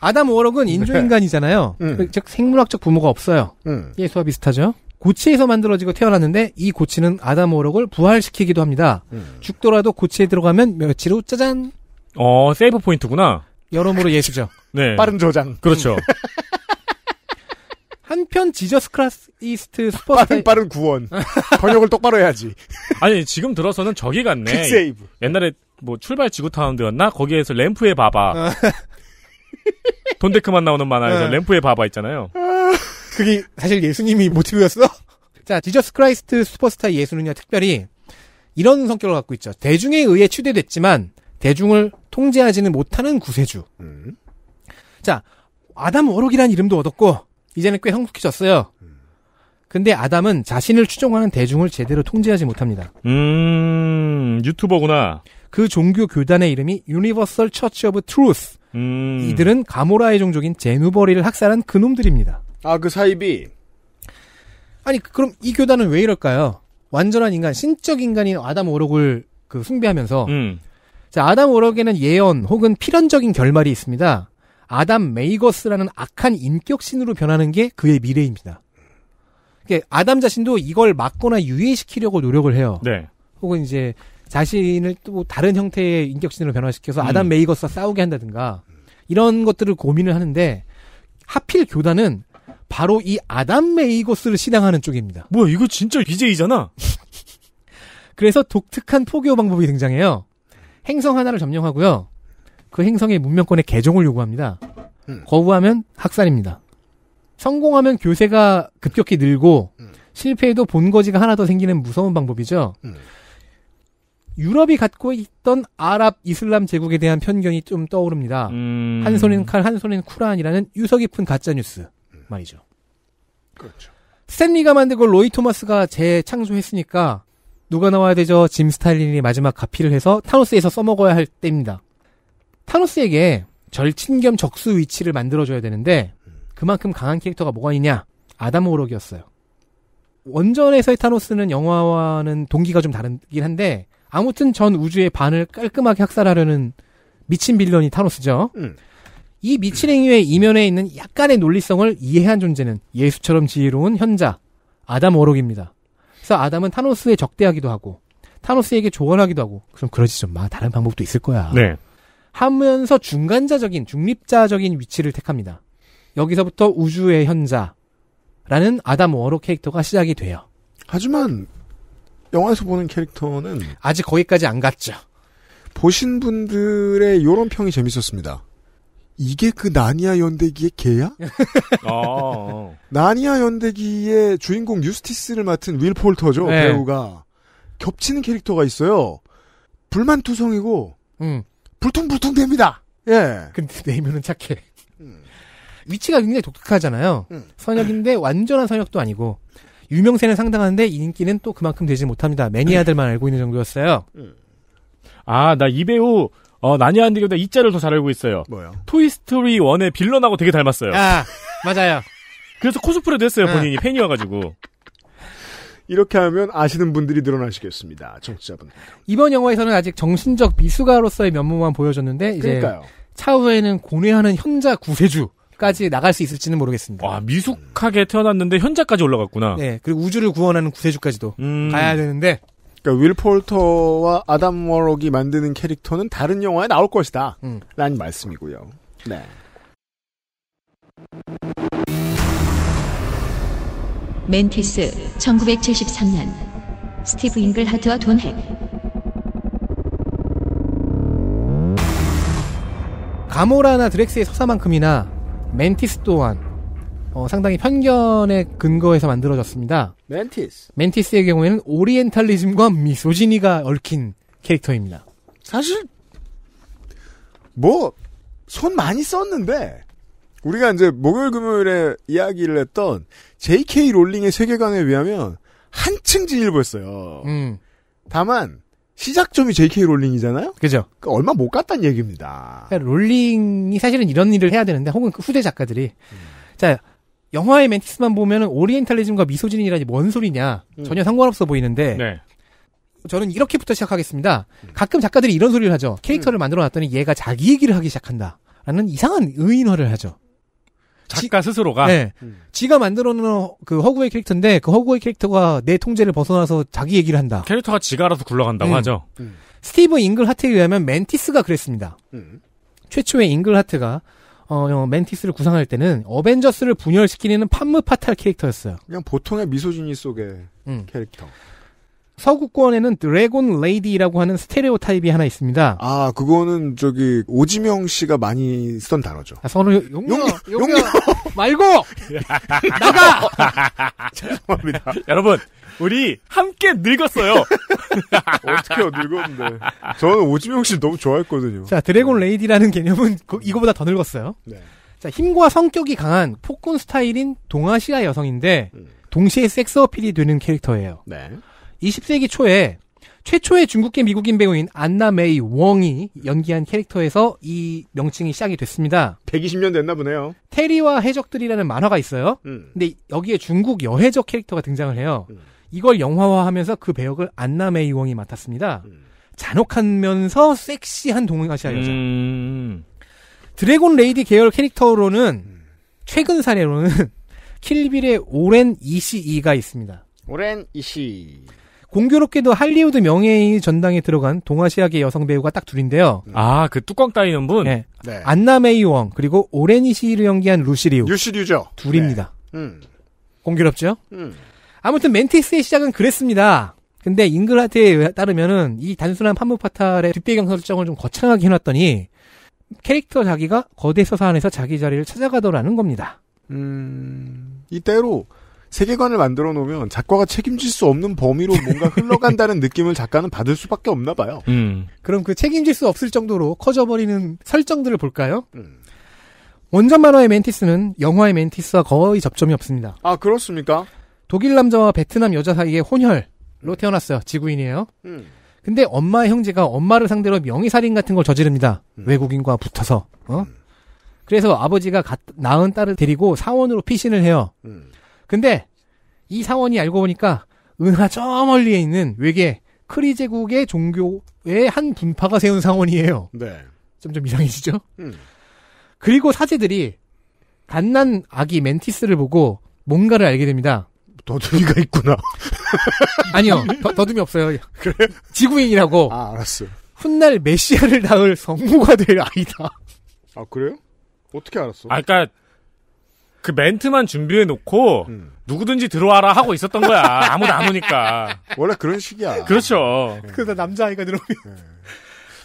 아담 워럭은 네. 인조인간이잖아요. 음. 그 즉 생물학적 부모가 없어요. 음. 예수와 비슷하죠. 고치에서 만들어지고 태어났는데 이 고치는 아담 워럭을 부활시키기도 합니다. 음. 죽더라도 고치에 들어가면 며칠 후 짜잔. 어 세이브 포인트구나. 여러모로 예수죠. *laughs* 네. 빠른 저장. 그렇죠. *laughs* 한편 지저스 크라이스트 슈퍼스타 빠른 빠른 구원 *laughs* 번역을 똑바로 해야지. 아니 지금 들어서는 저기 같네. 세이브 옛날에 뭐 출발 지구타운드였나 거기에서 램프의 바바 *laughs* 돈데크만 나오는 만화에서 네. 램프의 바바 있잖아요. 아. 그게 사실 예수님이 모티브였어? *laughs* 자, 디저스 크라이스트 슈퍼스타 예수는요, 특별히 이런 성격을 갖고 있죠. 대중에 의해 추대됐지만 대중을 통제하지는 못하는 구세주. 음. 자, 아담 워록이란 이름도 얻었고 이제는 꽤 성숙해졌어요. 근데 아담은 자신을 추종하는 대중을 제대로 통제하지 못합니다. 음, 유튜버구나. 그 종교 교단의 이름이 유니버설 처치 오브 트루스. 음. 이들은 가모라의 종족인 제누버리를 학살한 그놈들입니다. 아, 그 사이비. 아니, 그, 그럼 이 교단은 왜 이럴까요? 완전한 인간, 신적 인간인 아담 오록을 그 숭배하면서 음. 자, 아담 오록에는 예언 혹은 필연적인 결말이 있습니다. 아담 메이거스라는 악한 인격신으로 변하는 게 그의 미래입니다. 아담 자신도 이걸 막거나 유예시키려고 노력을 해요. 네. 혹은 이제 자신을 또 다른 형태의 인격신으로 변화시켜서 음. 아담 메이거스와 싸우게 한다든가 이런 것들을 고민을 하는데 하필 교단은 바로 이 아담 메이거스를 신앙하는 쪽입니다. 뭐야 이거 진짜 BJ잖아. *laughs* 그래서 독특한 포교 방법이 등장해요. 행성 하나를 점령하고요. 그 행성의 문명권의 개종을 요구합니다. 음. 거부하면 학살입니다. 성공하면 교세가 급격히 늘고 음. 실패해도 본거지가 하나 더 생기는 무서운 방법이죠. 음. 유럽이 갖고 있던 아랍 이슬람 제국에 대한 편견이 좀 떠오릅니다. 음... 한손인 칼, 한손인 쿠란이라는 유서 깊은 가짜 뉴스 음. 말이죠. 그렇죠. 스탠리가 만들고 로이 토마스가 재창조했으니까 누가 나와야 되죠? 짐 스탈린이 마지막 가피를 해서 타노스에서 써먹어야 할 때입니다. 타노스에게 절친 겸 적수 위치를 만들어줘야 되는데 음. 그만큼 강한 캐릭터가 뭐가 있냐? 아담 오록이었어요. 원전에서의 타노스는 영화와는 동기가 좀 다르긴 한데 아무튼 전 우주의 반을 깔끔하게 학살하려는 미친 빌런이 타노스죠. 음. 이 미친 행위의 이면에 있는 약간의 논리성을 이해한 존재는 예수처럼 지혜로운 현자 아담 워록입니다. 그래서 아담은 타노스에 적대하기도 하고 타노스에게 조언하기도 하고 그럼 그러지 좀 마. 다른 방법도 있을 거야. 네. 하면서 중간자적인 중립자적인 위치를 택합니다. 여기서부터 우주의 현자라는 아담 워록 캐릭터가 시작이 돼요. 하지만 영화에서 보는 캐릭터는 아직 거기까지 안 갔죠. 보신 분들의 요런 평이 재밌었습니다. 이게 그 나니아 연대기의 개야? *laughs* 아, 아. 나니아 연대기의 주인공 뉴스티스를 맡은 윌 폴터죠 네. 배우가 겹치는 캐릭터가 있어요. 불만투성이고 음. 불퉁불퉁됩니다. 예. 근데 내면은 착해. 음. 위치가 굉장히 독특하잖아요. 음. 선역인데 완전한 선역도 아니고 유명세는 상당한데 인기는 또 그만큼 되지 못합니다. 매니아들만 음. 알고 있는 정도였어요. 음. 아, 나 이 배우 어, 나니안디보다 이 자를 더 잘 알고 있어요. 뭐요? 토이스토리 1의 빌런하고 되게 닮았어요. 아, 맞아요. 그래서 코스프레도 했어요, 아. 본인이. 아. 팬이 와가지고. 이렇게 하면 아시는 분들이 늘어나시겠습니다. 청취자분. 이번 영화에서는 아직 정신적 미숙아로서의 면모만 보여줬는데, 그러니까요. 차후에는 고뇌하는 현자 구세주. 까지 나갈 수 있을지는 모르겠습니다. 와, 미숙하게 태어났는데 현재까지 올라갔구나. 네, 그리고 우주를 구원하는 구세주까지도 음. 가야 되는데. 그러니까 윌 폴터와 아담 워럭이 만드는 캐릭터는 다른 영화에 나올 것이다. 음. 라는 말씀이고요. 네. 멘티스 1973년 스티브 잉글하트와 돈핵 가모라나 드렉스의 서사만큼이나 멘티스 또한 어, 상당히 편견의 근거에서 만들어졌습니다. 멘티스. 멘티스의 경우에는 오리엔탈리즘과 미소지니가 얽힌 캐릭터입니다. 사실 뭐 손 많이 썼는데 우리가 이제 목요일 금요일에 이야기를 했던 J.K. 롤링의 세계관에 비하면 한층 진일보였어요. 음. 다만 시작점이 J.K. 롤링이잖아요. 그죠. 그 얼마 못 갔단 얘기입니다. 그러니까 롤링이 사실은 이런 일을 해야 되는데 혹은 그 후대 작가들이 음. 자 영화의 멘티스만 보면은 오리엔탈리즘과 미소진이라니 뭔 소리냐 음. 전혀 상관없어 보이는데 네. 저는 이렇게부터 시작하겠습니다. 음. 가끔 작가들이 이런 소리를 하죠. 캐릭터를 음. 만들어놨더니 얘가 자기 얘기를 하기 시작한다라는 이상한 의인화를 하죠. 작가 지, 스스로가 네. 음. 지가 만들어놓은 그 허구의 캐릭터인데 그 허구의 캐릭터가 내 통제를 벗어나서 자기 얘기를 한다. 캐릭터가 지가 알아서 굴러간다고 음. 하죠. 음. 스티브 잉글하트에 의하면 멘티스가 그랬습니다. 음. 최초의 잉글하트가 어, 멘티스를 어, 구상할 때는 어벤져스를 분열시키는 판무파탈 캐릭터였어요. 그냥 보통의 미소진이 속의 음. 캐릭터. 서구권에는 드래곤 레이디라고 하는 스테레오 타입이 하나 있습니다. 아, 그거는 저기 오지명 씨가 많이 쓰던 단어죠. 아, 선우 용녀, 용녀, 용 *laughs* 말고 *laughs* 나가. *laughs* 죄송합니다. 여러분, 우리 함께 늙었어요. 어떻게 늙었는데? 저는 오지명 씨 너무 좋아했거든요. 자, 드래곤 레이디라는 개념은 그 이거보다 더 늙었어요. 네. 자, 힘과 성격이 강한 폭군 스타일인 동아시아 여성인데 음. 동시에 섹스 어필이 되는 캐릭터예요. 네. 20세기 초에 최초의 중국계 미국인 배우인 안나 메이 웡이 연기한 캐릭터에서 이 명칭이 시작이 됐습니다. 120년 됐나 보네요. 테리와 해적들이라는 만화가 있어요. 음. 근데 여기에 중국 여해적 캐릭터가 등장을 해요. 음. 이걸 영화화하면서 그 배역을 안나 메이 웡이 맡았습니다. 음. 잔혹하면서 섹시한 동아시아 여자. 음. 드래곤 레이디 계열 캐릭터로는 음. 최근 사례로는 *laughs* 킬빌의 오렌 이시이가 있습니다. 오렌 이시. 공교롭게도 할리우드 명예인 전당에 들어간 동아시아계 여성 배우가 딱 둘인데요. 음. 아, 그 뚜껑 따이는 분? 네. 네. 안나 메이웡 그리고 오레니 시를 연기한 루시리우. 루시리우죠. 둘입니다. 네. 음. 공교롭죠? 음. 아무튼 멘티스의 시작은 그랬습니다. 근데 잉글라트에 따르면은 이 단순한 판무파탈의 뒷배경 설정을 좀 거창하게 해놨더니 캐릭터 자기가 거대 서사 안에서 자기 자리를 찾아가더라는 겁니다. 음, 이때로 세계관을 만들어 놓으면 작가가 책임질 수 없는 범위로 뭔가 *laughs* 흘러간다는 느낌을 작가는 받을 수밖에 없나 봐요. 음. 그럼 그 책임질 수 없을 정도로 커져버리는 설정들을 볼까요? 음. 원전 만화의 멘티스는 영화의 멘티스와 거의 접점이 없습니다. 아 그렇습니까? 독일 남자와 베트남 여자 사이의 혼혈로 태어났어요. 지구인이에요. 음. 근데 엄마 의 형제가 엄마를 상대로 명의살인 같은 걸 저지릅니다. 음. 외국인과 붙어서. 어? 음. 그래서 아버지가 낳은 딸을 데리고 사원으로 피신을 해요. 음. 근데 이 사원이 알고 보니까 은하 저 멀리에 있는 외계 크리 제국의 종교의 한 분파가 세운 사원이에요. 네. 점점 이상해지죠? 음. 그리고 사제들이 갓난 아기 멘티스를 보고 뭔가를 알게 됩니다. 더듬이가 있구나. *laughs* 아니요, 더, 더듬이 없어요. 그래? 지구인이라고. 아, 알았어. 훗날 메시아를 낳을 성모가 될 아이다. 아, 그래요? 어떻게 알았어? 아, 그니까, 그 멘트만 준비해 놓고 음. 누구든지 들어와라 하고 있었던 거야. 아무도 안 오니까. 원래 그런 식이야. 그렇죠. 네. 그러다 남자아이가 들어오면. 네.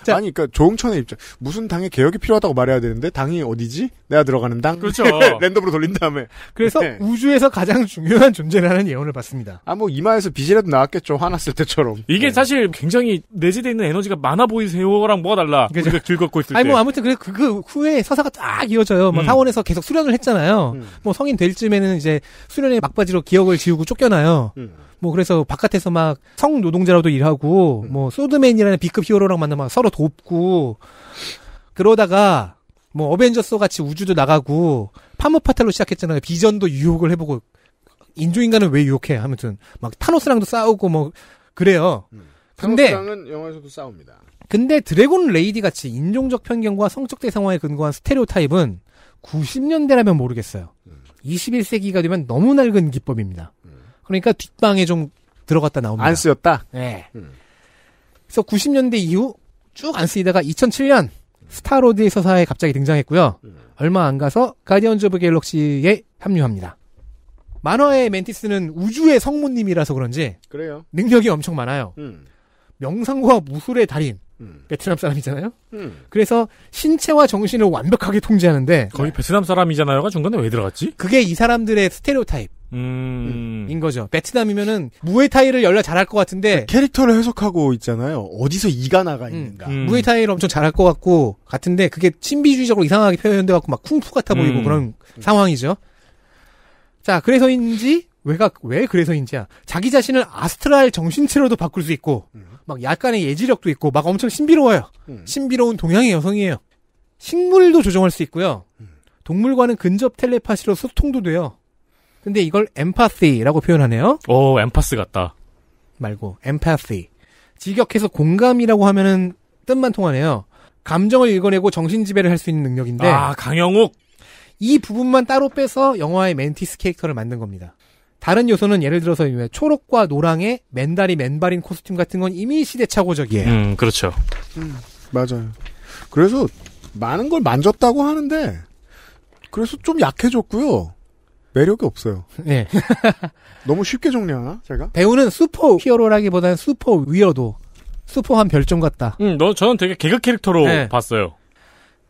자, 아니 그러니까 조홍천의 입장 무슨 당에 개혁이 필요하다고 말해야 되는데 당이 어디지? 내가 들어가는 당 그렇죠. *laughs* 랜덤으로 돌린 다음에 그래서 네. 우주에서 가장 중요한 존재라는 예언을 받습니다. 아 뭐 이마에서 빚이라도 나왔겠죠 화났을 때처럼 이게 네. 사실 굉장히 내재되어 있는 에너지가 많아 보이세요랑 뭐가 달라? 그죠우리고 있을 아니, 때. 아니 뭐 아무튼 그래 그, 그 후에 서사가 딱 이어져요. 뭐 음. 뭐 사원에서 계속 수련을 했잖아요. 음. 뭐 성인 될 쯤에는 이제 수련의 막바지로 기억을 지우고 쫓겨나요. 음. 뭐 그래서 바깥에서 막 성노동자라도 일하고 네. 뭐 소드맨이라는 B급 히어로랑 만나 막 서로 돕고 그러다가 뭐 어벤져스 같이 우주도 나가고 파무파탈로 시작했잖아요. 비전도 유혹을 해보고 인조인간은 왜 유혹해? 아무튼 막 타노스랑도 싸우고 뭐 그래요. 음. 근데 타노스랑은 영화에서도 싸웁니다. 근데 드래곤 레이디 같이 인종적 편견과 성적 대상화에 근거한 스테레오타입은 90년대라면 모르겠어요. 음. 21세기가 되면 너무 낡은 기법입니다. 그러니까 뒷방에 좀 들어갔다 나옵니다. 안 쓰였다? 네. 음. 그래서 90년대 이후 쭉 안 쓰이다가 2007년 스타로드에서 사에 갑자기 등장했고요. 음. 얼마 안 가서 가디언즈 오브 갤럭시에 합류합니다. 만화의 멘티스는 우주의 성모님이라서 그런지 그래요. 능력이 엄청 많아요. 음. 명상과 무술의 달인. 음. 베트남 사람이잖아요. 음. 그래서 신체와 정신을 완벽하게 통제하는데 거의 베트남 사람이잖아요가 중간에 왜 들어갔지? 그게 이 사람들의 스테레오타입. 음... 인 거죠. 베트남이면은 무에타이를 연락 잘할 것 같은데 그 캐릭터를 해석하고 있잖아요. 어디서 이가 나가 있는가. 음. 무에타이를 엄청 잘할 것 같고 같은데 그게 신비주의적으로 이상하게 표현돼 갖고 막 쿵푸 같아 보이고 음. 그런 상황이죠. 자, 그래서인지 왜가 왜 그래서인지야. 자기 자신을 아스트랄 정신체로도 바꿀 수 있고 음. 막 약간의 예지력도 있고 막 엄청 신비로워요. 음. 신비로운 동양의 여성이에요. 식물도 조종할 수 있고요. 음. 동물과는 근접 텔레파시로 소통도 돼요. 근데 이걸 엠파시라고 표현하네요. 오, 엠파스 같다. 말고 엠파시. 직역해서 공감이라고 하면은 뜻만 통하네요. 감정을 읽어내고 정신 지배를 할 수 있는 능력인데. 아, 강영욱. 이 부분만 따로 빼서 영화의 멘티스 캐릭터를 만든 겁니다. 다른 요소는 예를 들어서 초록과 노랑의 맨다리 맨발인 코스튬 같은 건 이미 시대착오적이에요. 음, 그렇죠. 음, 맞아요. 그래서 많은 걸 만졌다고 하는데 그래서 좀 약해졌고요. 매력이 없어요. *laughs* 네. *laughs* 너무 쉽게 정리하나 제가? 배우는 슈퍼 히어로라기보다는 슈퍼 위어도 슈퍼한 별종 같다. 음, 너 저는 되게 개그 캐릭터로 네. 봤어요.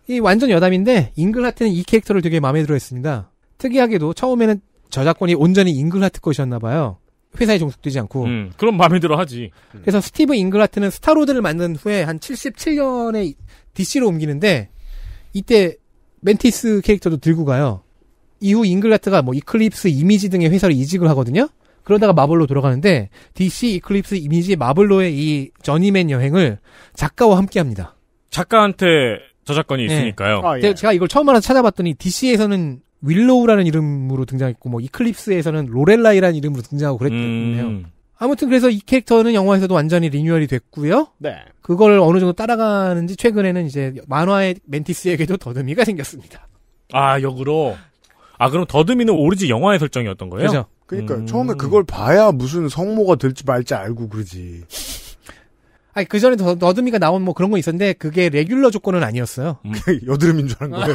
이 완전 여담인데 잉글하트는 이 캐릭터를 되게 마음에 들어했습니다. 특이하게도 처음에는 저작권이 온전히 잉글하트 것이었나 봐요. 회사에 종속되지 않고. 음, 그럼 마음에 들어 하지. 그래서 스티브 잉글하트는 스타로드를 만든 후에 한 77년에 DC로 옮기는데 이때 멘티스 캐릭터도 들고 가요. 이후 잉글라트가 뭐 이클립스 이미지 등의 회사를 이직을 하거든요. 그러다가 마블로 돌아가는데 DC 이클립스 이미지 마블로의 이 저니맨 여행을 작가와 함께합니다. 작가한테 저작권이 네. 있으니까요. 아, 네, 예. 제가 이걸 처음 하나 찾아봤더니 DC에서는 윌로우라는 이름으로 등장했고 뭐 이클립스에서는 로렐라이라는 이름으로 등장하고 그랬거든요. 음. 아무튼 그래서 이 캐릭터는 영화에서도 완전히 리뉴얼이 됐고요. 네. 그걸 어느 정도 따라가는지 최근에는 이제 만화의 멘티스에게도 더듬이가 생겼습니다. 아 역으로 아 그럼 더듬이는 오로지 영화의 설정이었던 거예요? 그죠. 그러니까 음... 처음에 그걸 봐야 무슨 성모가 될지 말지 알고 그러지. 아니 그 전에 더듬이가 나온 뭐 그런 건 있었는데 그게 레귤러 조건은 아니었어요. 음. 여드름인 줄안 *laughs* 거예요.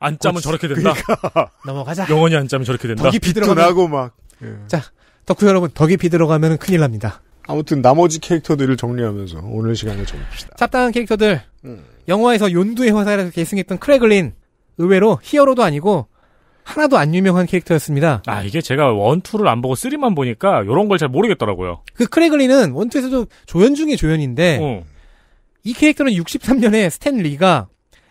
안짬은 어, 저렇게 된다. 그러니까. 넘어가자. 영원히 안짬은 저렇게 된다. 더 깊이 들어가고 막. 예. 자 덕후 여러분 덕이 비 들어가면 큰일 납니다. 아무튼 나머지 캐릭터들을 정리하면서 오늘 시간을 접읍시다. 잡다한 캐릭터들. 음. 영화에서 윤두의 화살에서 계승했던 크래글린 의외로 히어로도 아니고 하나도 안 유명한 캐릭터였습니다. 아 이게 제가 원투를 안 보고 쓰리만 보니까 이런 걸 잘 모르겠더라고요. 그 크래글리는 원투에서도 조연 중에 조연인데 어. 이 캐릭터는 63년에 스탠 리가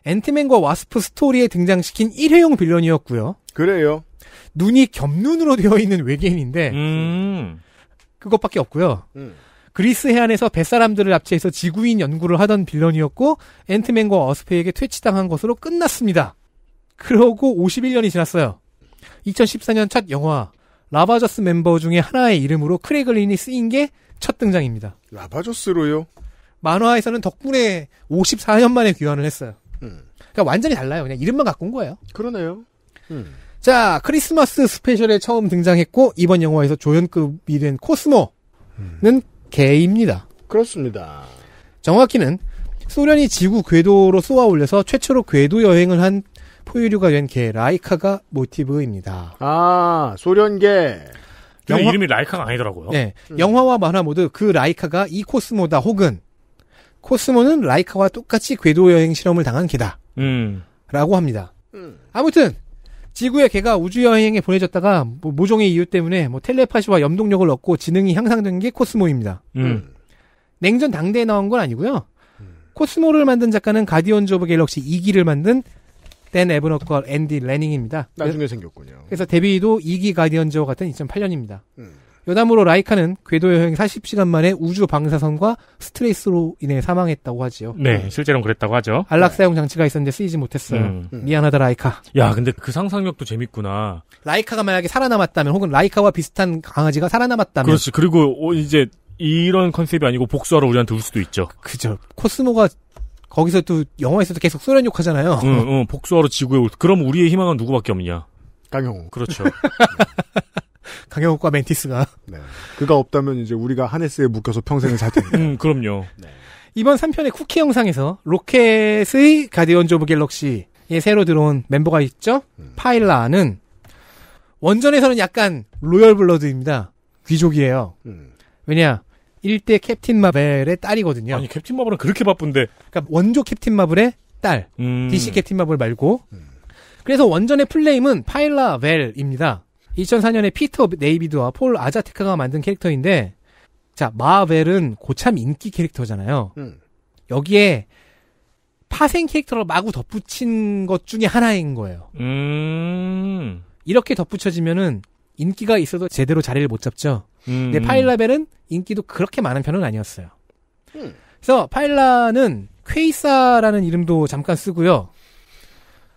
앤트맨과 와스프 스토리에 등장시킨 일회용 빌런이었고요. 그래요. 눈이 겹눈으로 되어 있는 외계인인데 음. 그것밖에 없고요. 음. 그리스 해안에서 뱃사람들을 납치해서 지구인 연구를 하던 빌런이었고 앤트맨과 어스페에게 퇴치당한 것으로 끝났습니다. 그러고 51년이 지났어요. 2014년 첫 영화 라바저스 멤버 중에 하나의 이름으로 크래글린이 쓰인 게 첫 등장입니다. 라바저스로요? 만화에서는 덕분에 54년 만에 귀환을 했어요. 음. 그러니까 완전히 달라요. 그냥 이름만 갖고 온 거예요. 그러네요. 음. 자, 크리스마스 스페셜에 처음 등장했고 이번 영화에서 조연급이 된 코스모는 음. 개입니다. 그렇습니다. 정확히는 소련이 지구 궤도로 쏘아 올려서 최초로 궤도 여행을 한 포유류가 된 개 라이카가 모티브입니다. 아 소련개. 영화... 이름이 라이카가 아니더라고요. 네, 음. 영화와 만화 모두 그 라이카가 이 코스모다 혹은 코스모는 라이카와 똑같이 궤도 여행 실험을 당한 개다. 음. 라고 합니다. 음. 아무튼 지구의 개가 우주 여행에 보내졌다가 뭐 모종의 이유 때문에 뭐 텔레파시와 염동력을 얻고 지능이 향상된 게 코스모입니다. 음. 음. 냉전 당대에 나온 건 아니고요. 코스모를 만든 작가는 가디언즈 오브 갤럭시 2기를 만든 댄 에브너커 앤디 레닝입니다. 나중에 생겼군요. 그래서 데뷔도 2기 가디언즈와 같은 2008년입니다. 음. 여담으로 라이카는 궤도 여행 40시간 만에 우주 방사선과 스트레스로 인해 사망했다고 하지요. 네, 실제로는 그랬다고 하죠. 안락 사용 네. 장치가 있었는데 쓰이지 못했어요. 음. 음. 미안하다 라이카. 야, 근데 그 상상력도 재밌구나. 라이카가 만약에 살아남았다면 혹은 라이카와 비슷한 강아지가 살아남았다면 그렇지. 그리고 어, 이제 이런 컨셉이 아니고 복수하러 우리한테 올 수도 있죠. 그죠. 코스모가 거기서 또 영화에서도 계속 소련 욕하잖아요. 응, 응, 복수하러 지구에 올. 그럼 우리의 희망은 누구밖에 없냐? 강영호. 그렇죠. *laughs* 네. 강영호과 멘티스가. 네. 그가 없다면 이제 우리가 하네스에 묶여서 평생을 살 텐데. 음, 그럼요. 네. 이번 3편의 쿠키 영상에서 로켓의 가디언즈 오브 갤럭시에 새로 들어온 멤버가 있죠? 음. 파일라는 원전에서는 약간 로열 블러드입니다. 귀족이에요. 음. 왜냐, 일대 캡틴 마벨의 딸이거든요. 아니 캡틴 마블은 그렇게 바쁜데. 그러니까 원조 캡틴 마블의 딸. 음. DC 캡틴 마블 말고. 음. 그래서 원전의 플레임은 파일라 웰입니다. 2004년에 피터 네이비드와 폴 아자테카가 만든 캐릭터인데 자 마벨은 고참 인기 캐릭터잖아요. 음. 여기에 파생 캐릭터를 마구 덧붙인 것 중에 하나인 거예요. 음. 이렇게 덧붙여지면은 인기가 있어도 제대로 자리를 못 잡죠. 음. 근데 파일라벨은 인기도 그렇게 많은 편은 아니었어요. 음. 그래서 파일라는 퀘이사라는 이름도 잠깐 쓰고요.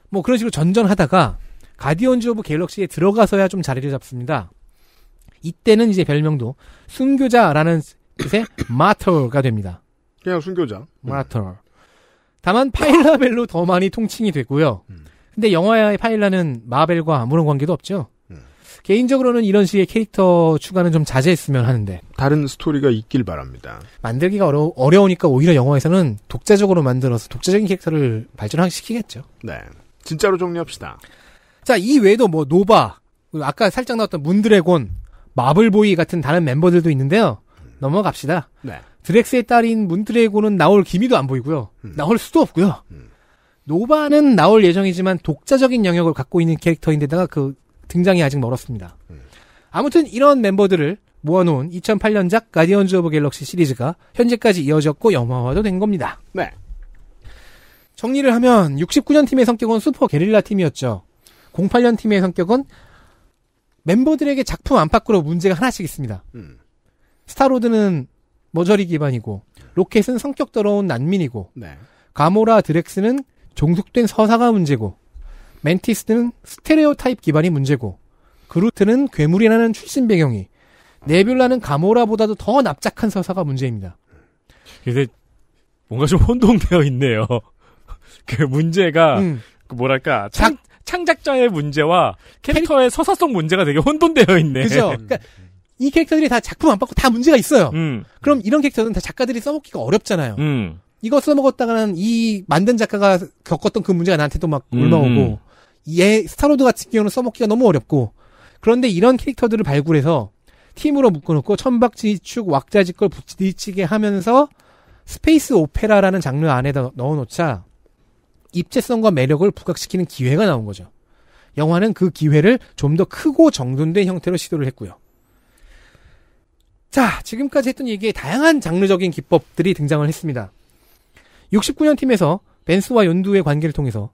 뭐 그런 식으로 전전하다가 가디언즈 오브 갤럭시에 들어가서야 좀 자리를 잡습니다. 이때는 이제 별명도 순교자라는 뜻의 마터가 됩니다. 그냥 순교자. 네. 마터. 다만 파일라벨로 더 많이 통칭이 되고요. 음. 근데 영화의 파일라는 마벨과 아무런 관계도 없죠. 개인적으로는 이런 식의 캐릭터 추가는 좀 자제했으면 하는데 다른 스토리가 있길 바랍니다. 만들기가 어려, 어려우니까 오히려 영화에서는 독자적으로 만들어서 독자적인 캐릭터를 발전시키겠죠. 네. 진짜로 정리합시다. 자, 이 외에도 뭐 노바, 아까 살짝 나왔던 문드래곤, 마블보이 같은 다른 멤버들도 있는데요. 넘어갑시다. 네. 드렉스의 딸인 문드래곤은 나올 기미도 안 보이고요. 음. 나올 수도 없고요. 음. 노바는 나올 예정이지만 독자적인 영역을 갖고 있는 캐릭터인데다가 그 등장이 아직 멀었습니다. 네. 아무튼 이런 멤버들을 모아놓은 2008년작 가디언즈 오브 갤럭시 시리즈가 현재까지 이어졌고 영화화도 된 겁니다. 네. 정리를 하면 69년 팀의 성격은 슈퍼 게릴라 팀이었죠. 08년 팀의 성격은 멤버들에게 작품 안팎으로 문제가 하나씩 있습니다. 음. 스타로드는 머저리 기반이고 로켓은 성격 더러운 난민이고 네. 가모라 드렉스는 종속된 서사가 문제고 멘티스는 스테레오 타입 기반이 문제고 그루트는 괴물이라는 출신 배경이 네뷸라는 가모라보다도 더 납작한 서사가 문제입니다. 근데 뭔가 좀 혼동되어 있네요. *laughs* 그 문제가 음. 그 뭐랄까 창, 창작자의 문제와 캐릭터의 캐릭... 서사성 문제가 되게 혼돈되어 있네. 그죠. *laughs* 그러니까 이 캐릭터들이 다 작품 안 받고 다 문제가 있어요. 음. 그럼 이런 캐릭터는 다 작가들이 써먹기가 어렵잖아요. 음. 이거 써먹었다가는 이 만든 작가가 겪었던 그 문제가 나한테도 막 음. 올라오고 음. 얘 스타로드 같은 경우는 써먹기가 너무 어렵고 그런데 이런 캐릭터들을 발굴해서 팀으로 묶어놓고 천박지축 왁자지껄 부딪히게 하면서 스페이스 오페라라는 장르 안에다 넣어놓자 입체성과 매력을 부각시키는 기회가 나온 거죠. 영화는 그 기회를 좀 더 크고 정돈된 형태로 시도를 했고요. 자, 지금까지 했던 얘기에 다양한 장르적인 기법들이 등장을 했습니다. 69년 팀에서 벤스와 연두의 관계를 통해서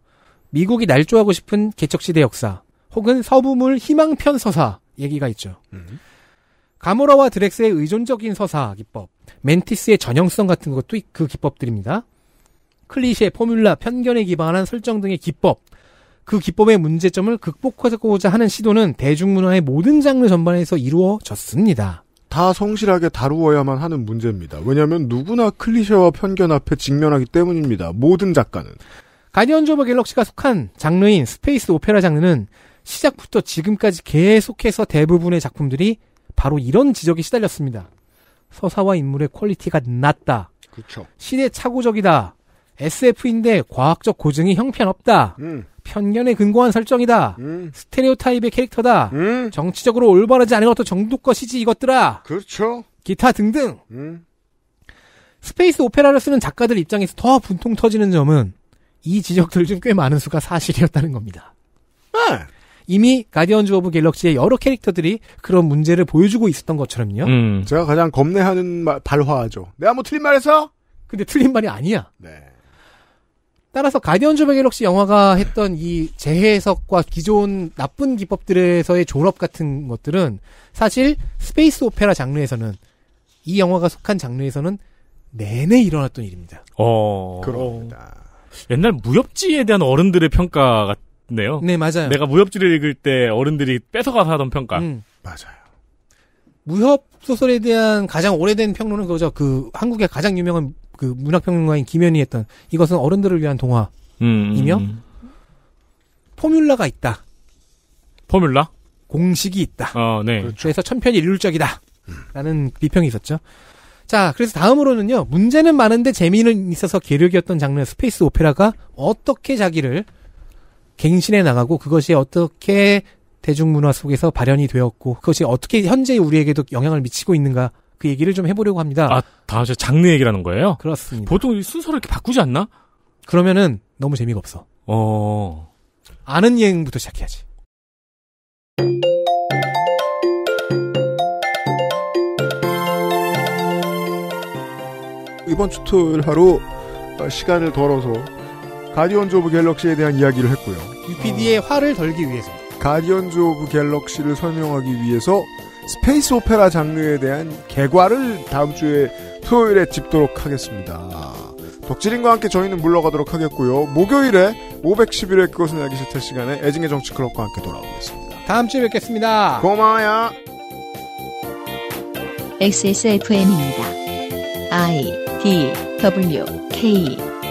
미국이 날조하고 싶은 개척시대 역사 혹은 서부물 희망편 서사 얘기가 있죠. 음. 가모라와 드렉스의 의존적인 서사 기법, 멘티스의 전형성 같은 것도 그 기법들입니다. 클리셰, 포뮬라, 편견에 기반한 설정 등의 기법, 그 기법의 문제점을 극복하고자 하는 시도는 대중문화의 모든 장르 전반에서 이루어졌습니다. 다 성실하게 다루어야만 하는 문제입니다. 왜냐하면 누구나 클리셰와 편견 앞에 직면하기 때문입니다. 모든 작가는. 가디언즈 오브 갤럭시가 속한 장르인 스페이스 오페라 장르는 시작부터 지금까지 계속해서 대부분의 작품들이 바로 이런 지적이 시달렸습니다. 서사와 인물의 퀄리티가 낮다. 그렇죠. 시대착오적이다. SF인데 과학적 고증이 형편없다. 음. 편견에 근거한 설정이다. 음. 스테레오타입의 캐릭터다. 음. 정치적으로 올바르지 않은 것도 정도 것이지 이것들아. 그렇죠. 기타 등등. 음. 스페이스 오페라를 쓰는 작가들 입장에서 더 분통 터지는 점은 이 지적들 중 꽤 많은 수가 사실이었다는 겁니다. 네. 이미 가디언즈 오브 갤럭시의 여러 캐릭터들이 그런 문제를 보여주고 있었던 것처럼요. 음. 제가 가장 겁내하는 말, 발화죠. 내가 뭐 틀린 말 했어? 근데 틀린 말이 아니야. 네. 따라서 가디언즈 오브 갤럭시 영화가 했던 이 재해석과 기존 나쁜 기법들에서의 졸업 같은 것들은 사실 스페이스 오페라 장르에서는 이 영화가 속한 장르에서는 내내 일어났던 일입니다. 어. 그렇습니다. 옛날 무협지에 대한 어른들의 평가 같네요. 네, 맞아요. 내가 무협지를 읽을 때 어른들이 뺏어가서 하던 평가. 음. 맞아요. 무협 소설에 대한 가장 오래된 평론은 그거죠. 그 한국의 가장 유명한 그 문학 평론가인 김현이 했던 이것은 어른들을 위한 동화이며 음, 음, 음. 포뮬러가 있다. 포뮬러? 공식이 있다. 어, 네. 그렇죠. 그래서 천편일률적이다라는 비평이 있었죠. 자, 그래서 다음으로는요. 문제는 많은데 재미는 있어서 계력이었던 장르 스페이스 오페라가 어떻게 자기를 갱신해 나가고 그것이 어떻게 대중문화 속에서 발현이 되었고 그것이 어떻게 현재 우리에게도 영향을 미치고 있는가 그 얘기를 좀 해보려고 합니다. 아, 다 장르 얘기라는 거예요? 그렇습니다. 보통 순서를 이렇게 바꾸지 않나? 그러면은 너무 재미가 없어. 어. 아는 여행부터 시작해야지. 이번 주 토요일 하루 어, 시간을 덜어서 가디언즈 오브 갤럭시에 대한 이야기를 했고요. UPD의 어... 화를 덜기 위해서. 가디언즈 오브 갤럭시를 설명하기 위해서 스페이스 오페라 장르에 대한 개괄을 다음 주에 토요일에 짚도록 하겠습니다. 덕질인과 함께 저희는 물러가도록 하겠고요. 목요일에 511회 그것은 알기 싫다 시간에 애징의 정치클럽과 함께 돌아오겠습니다. 다음 주에 뵙겠습니다. 고마워요. XSFM입니다. I D W K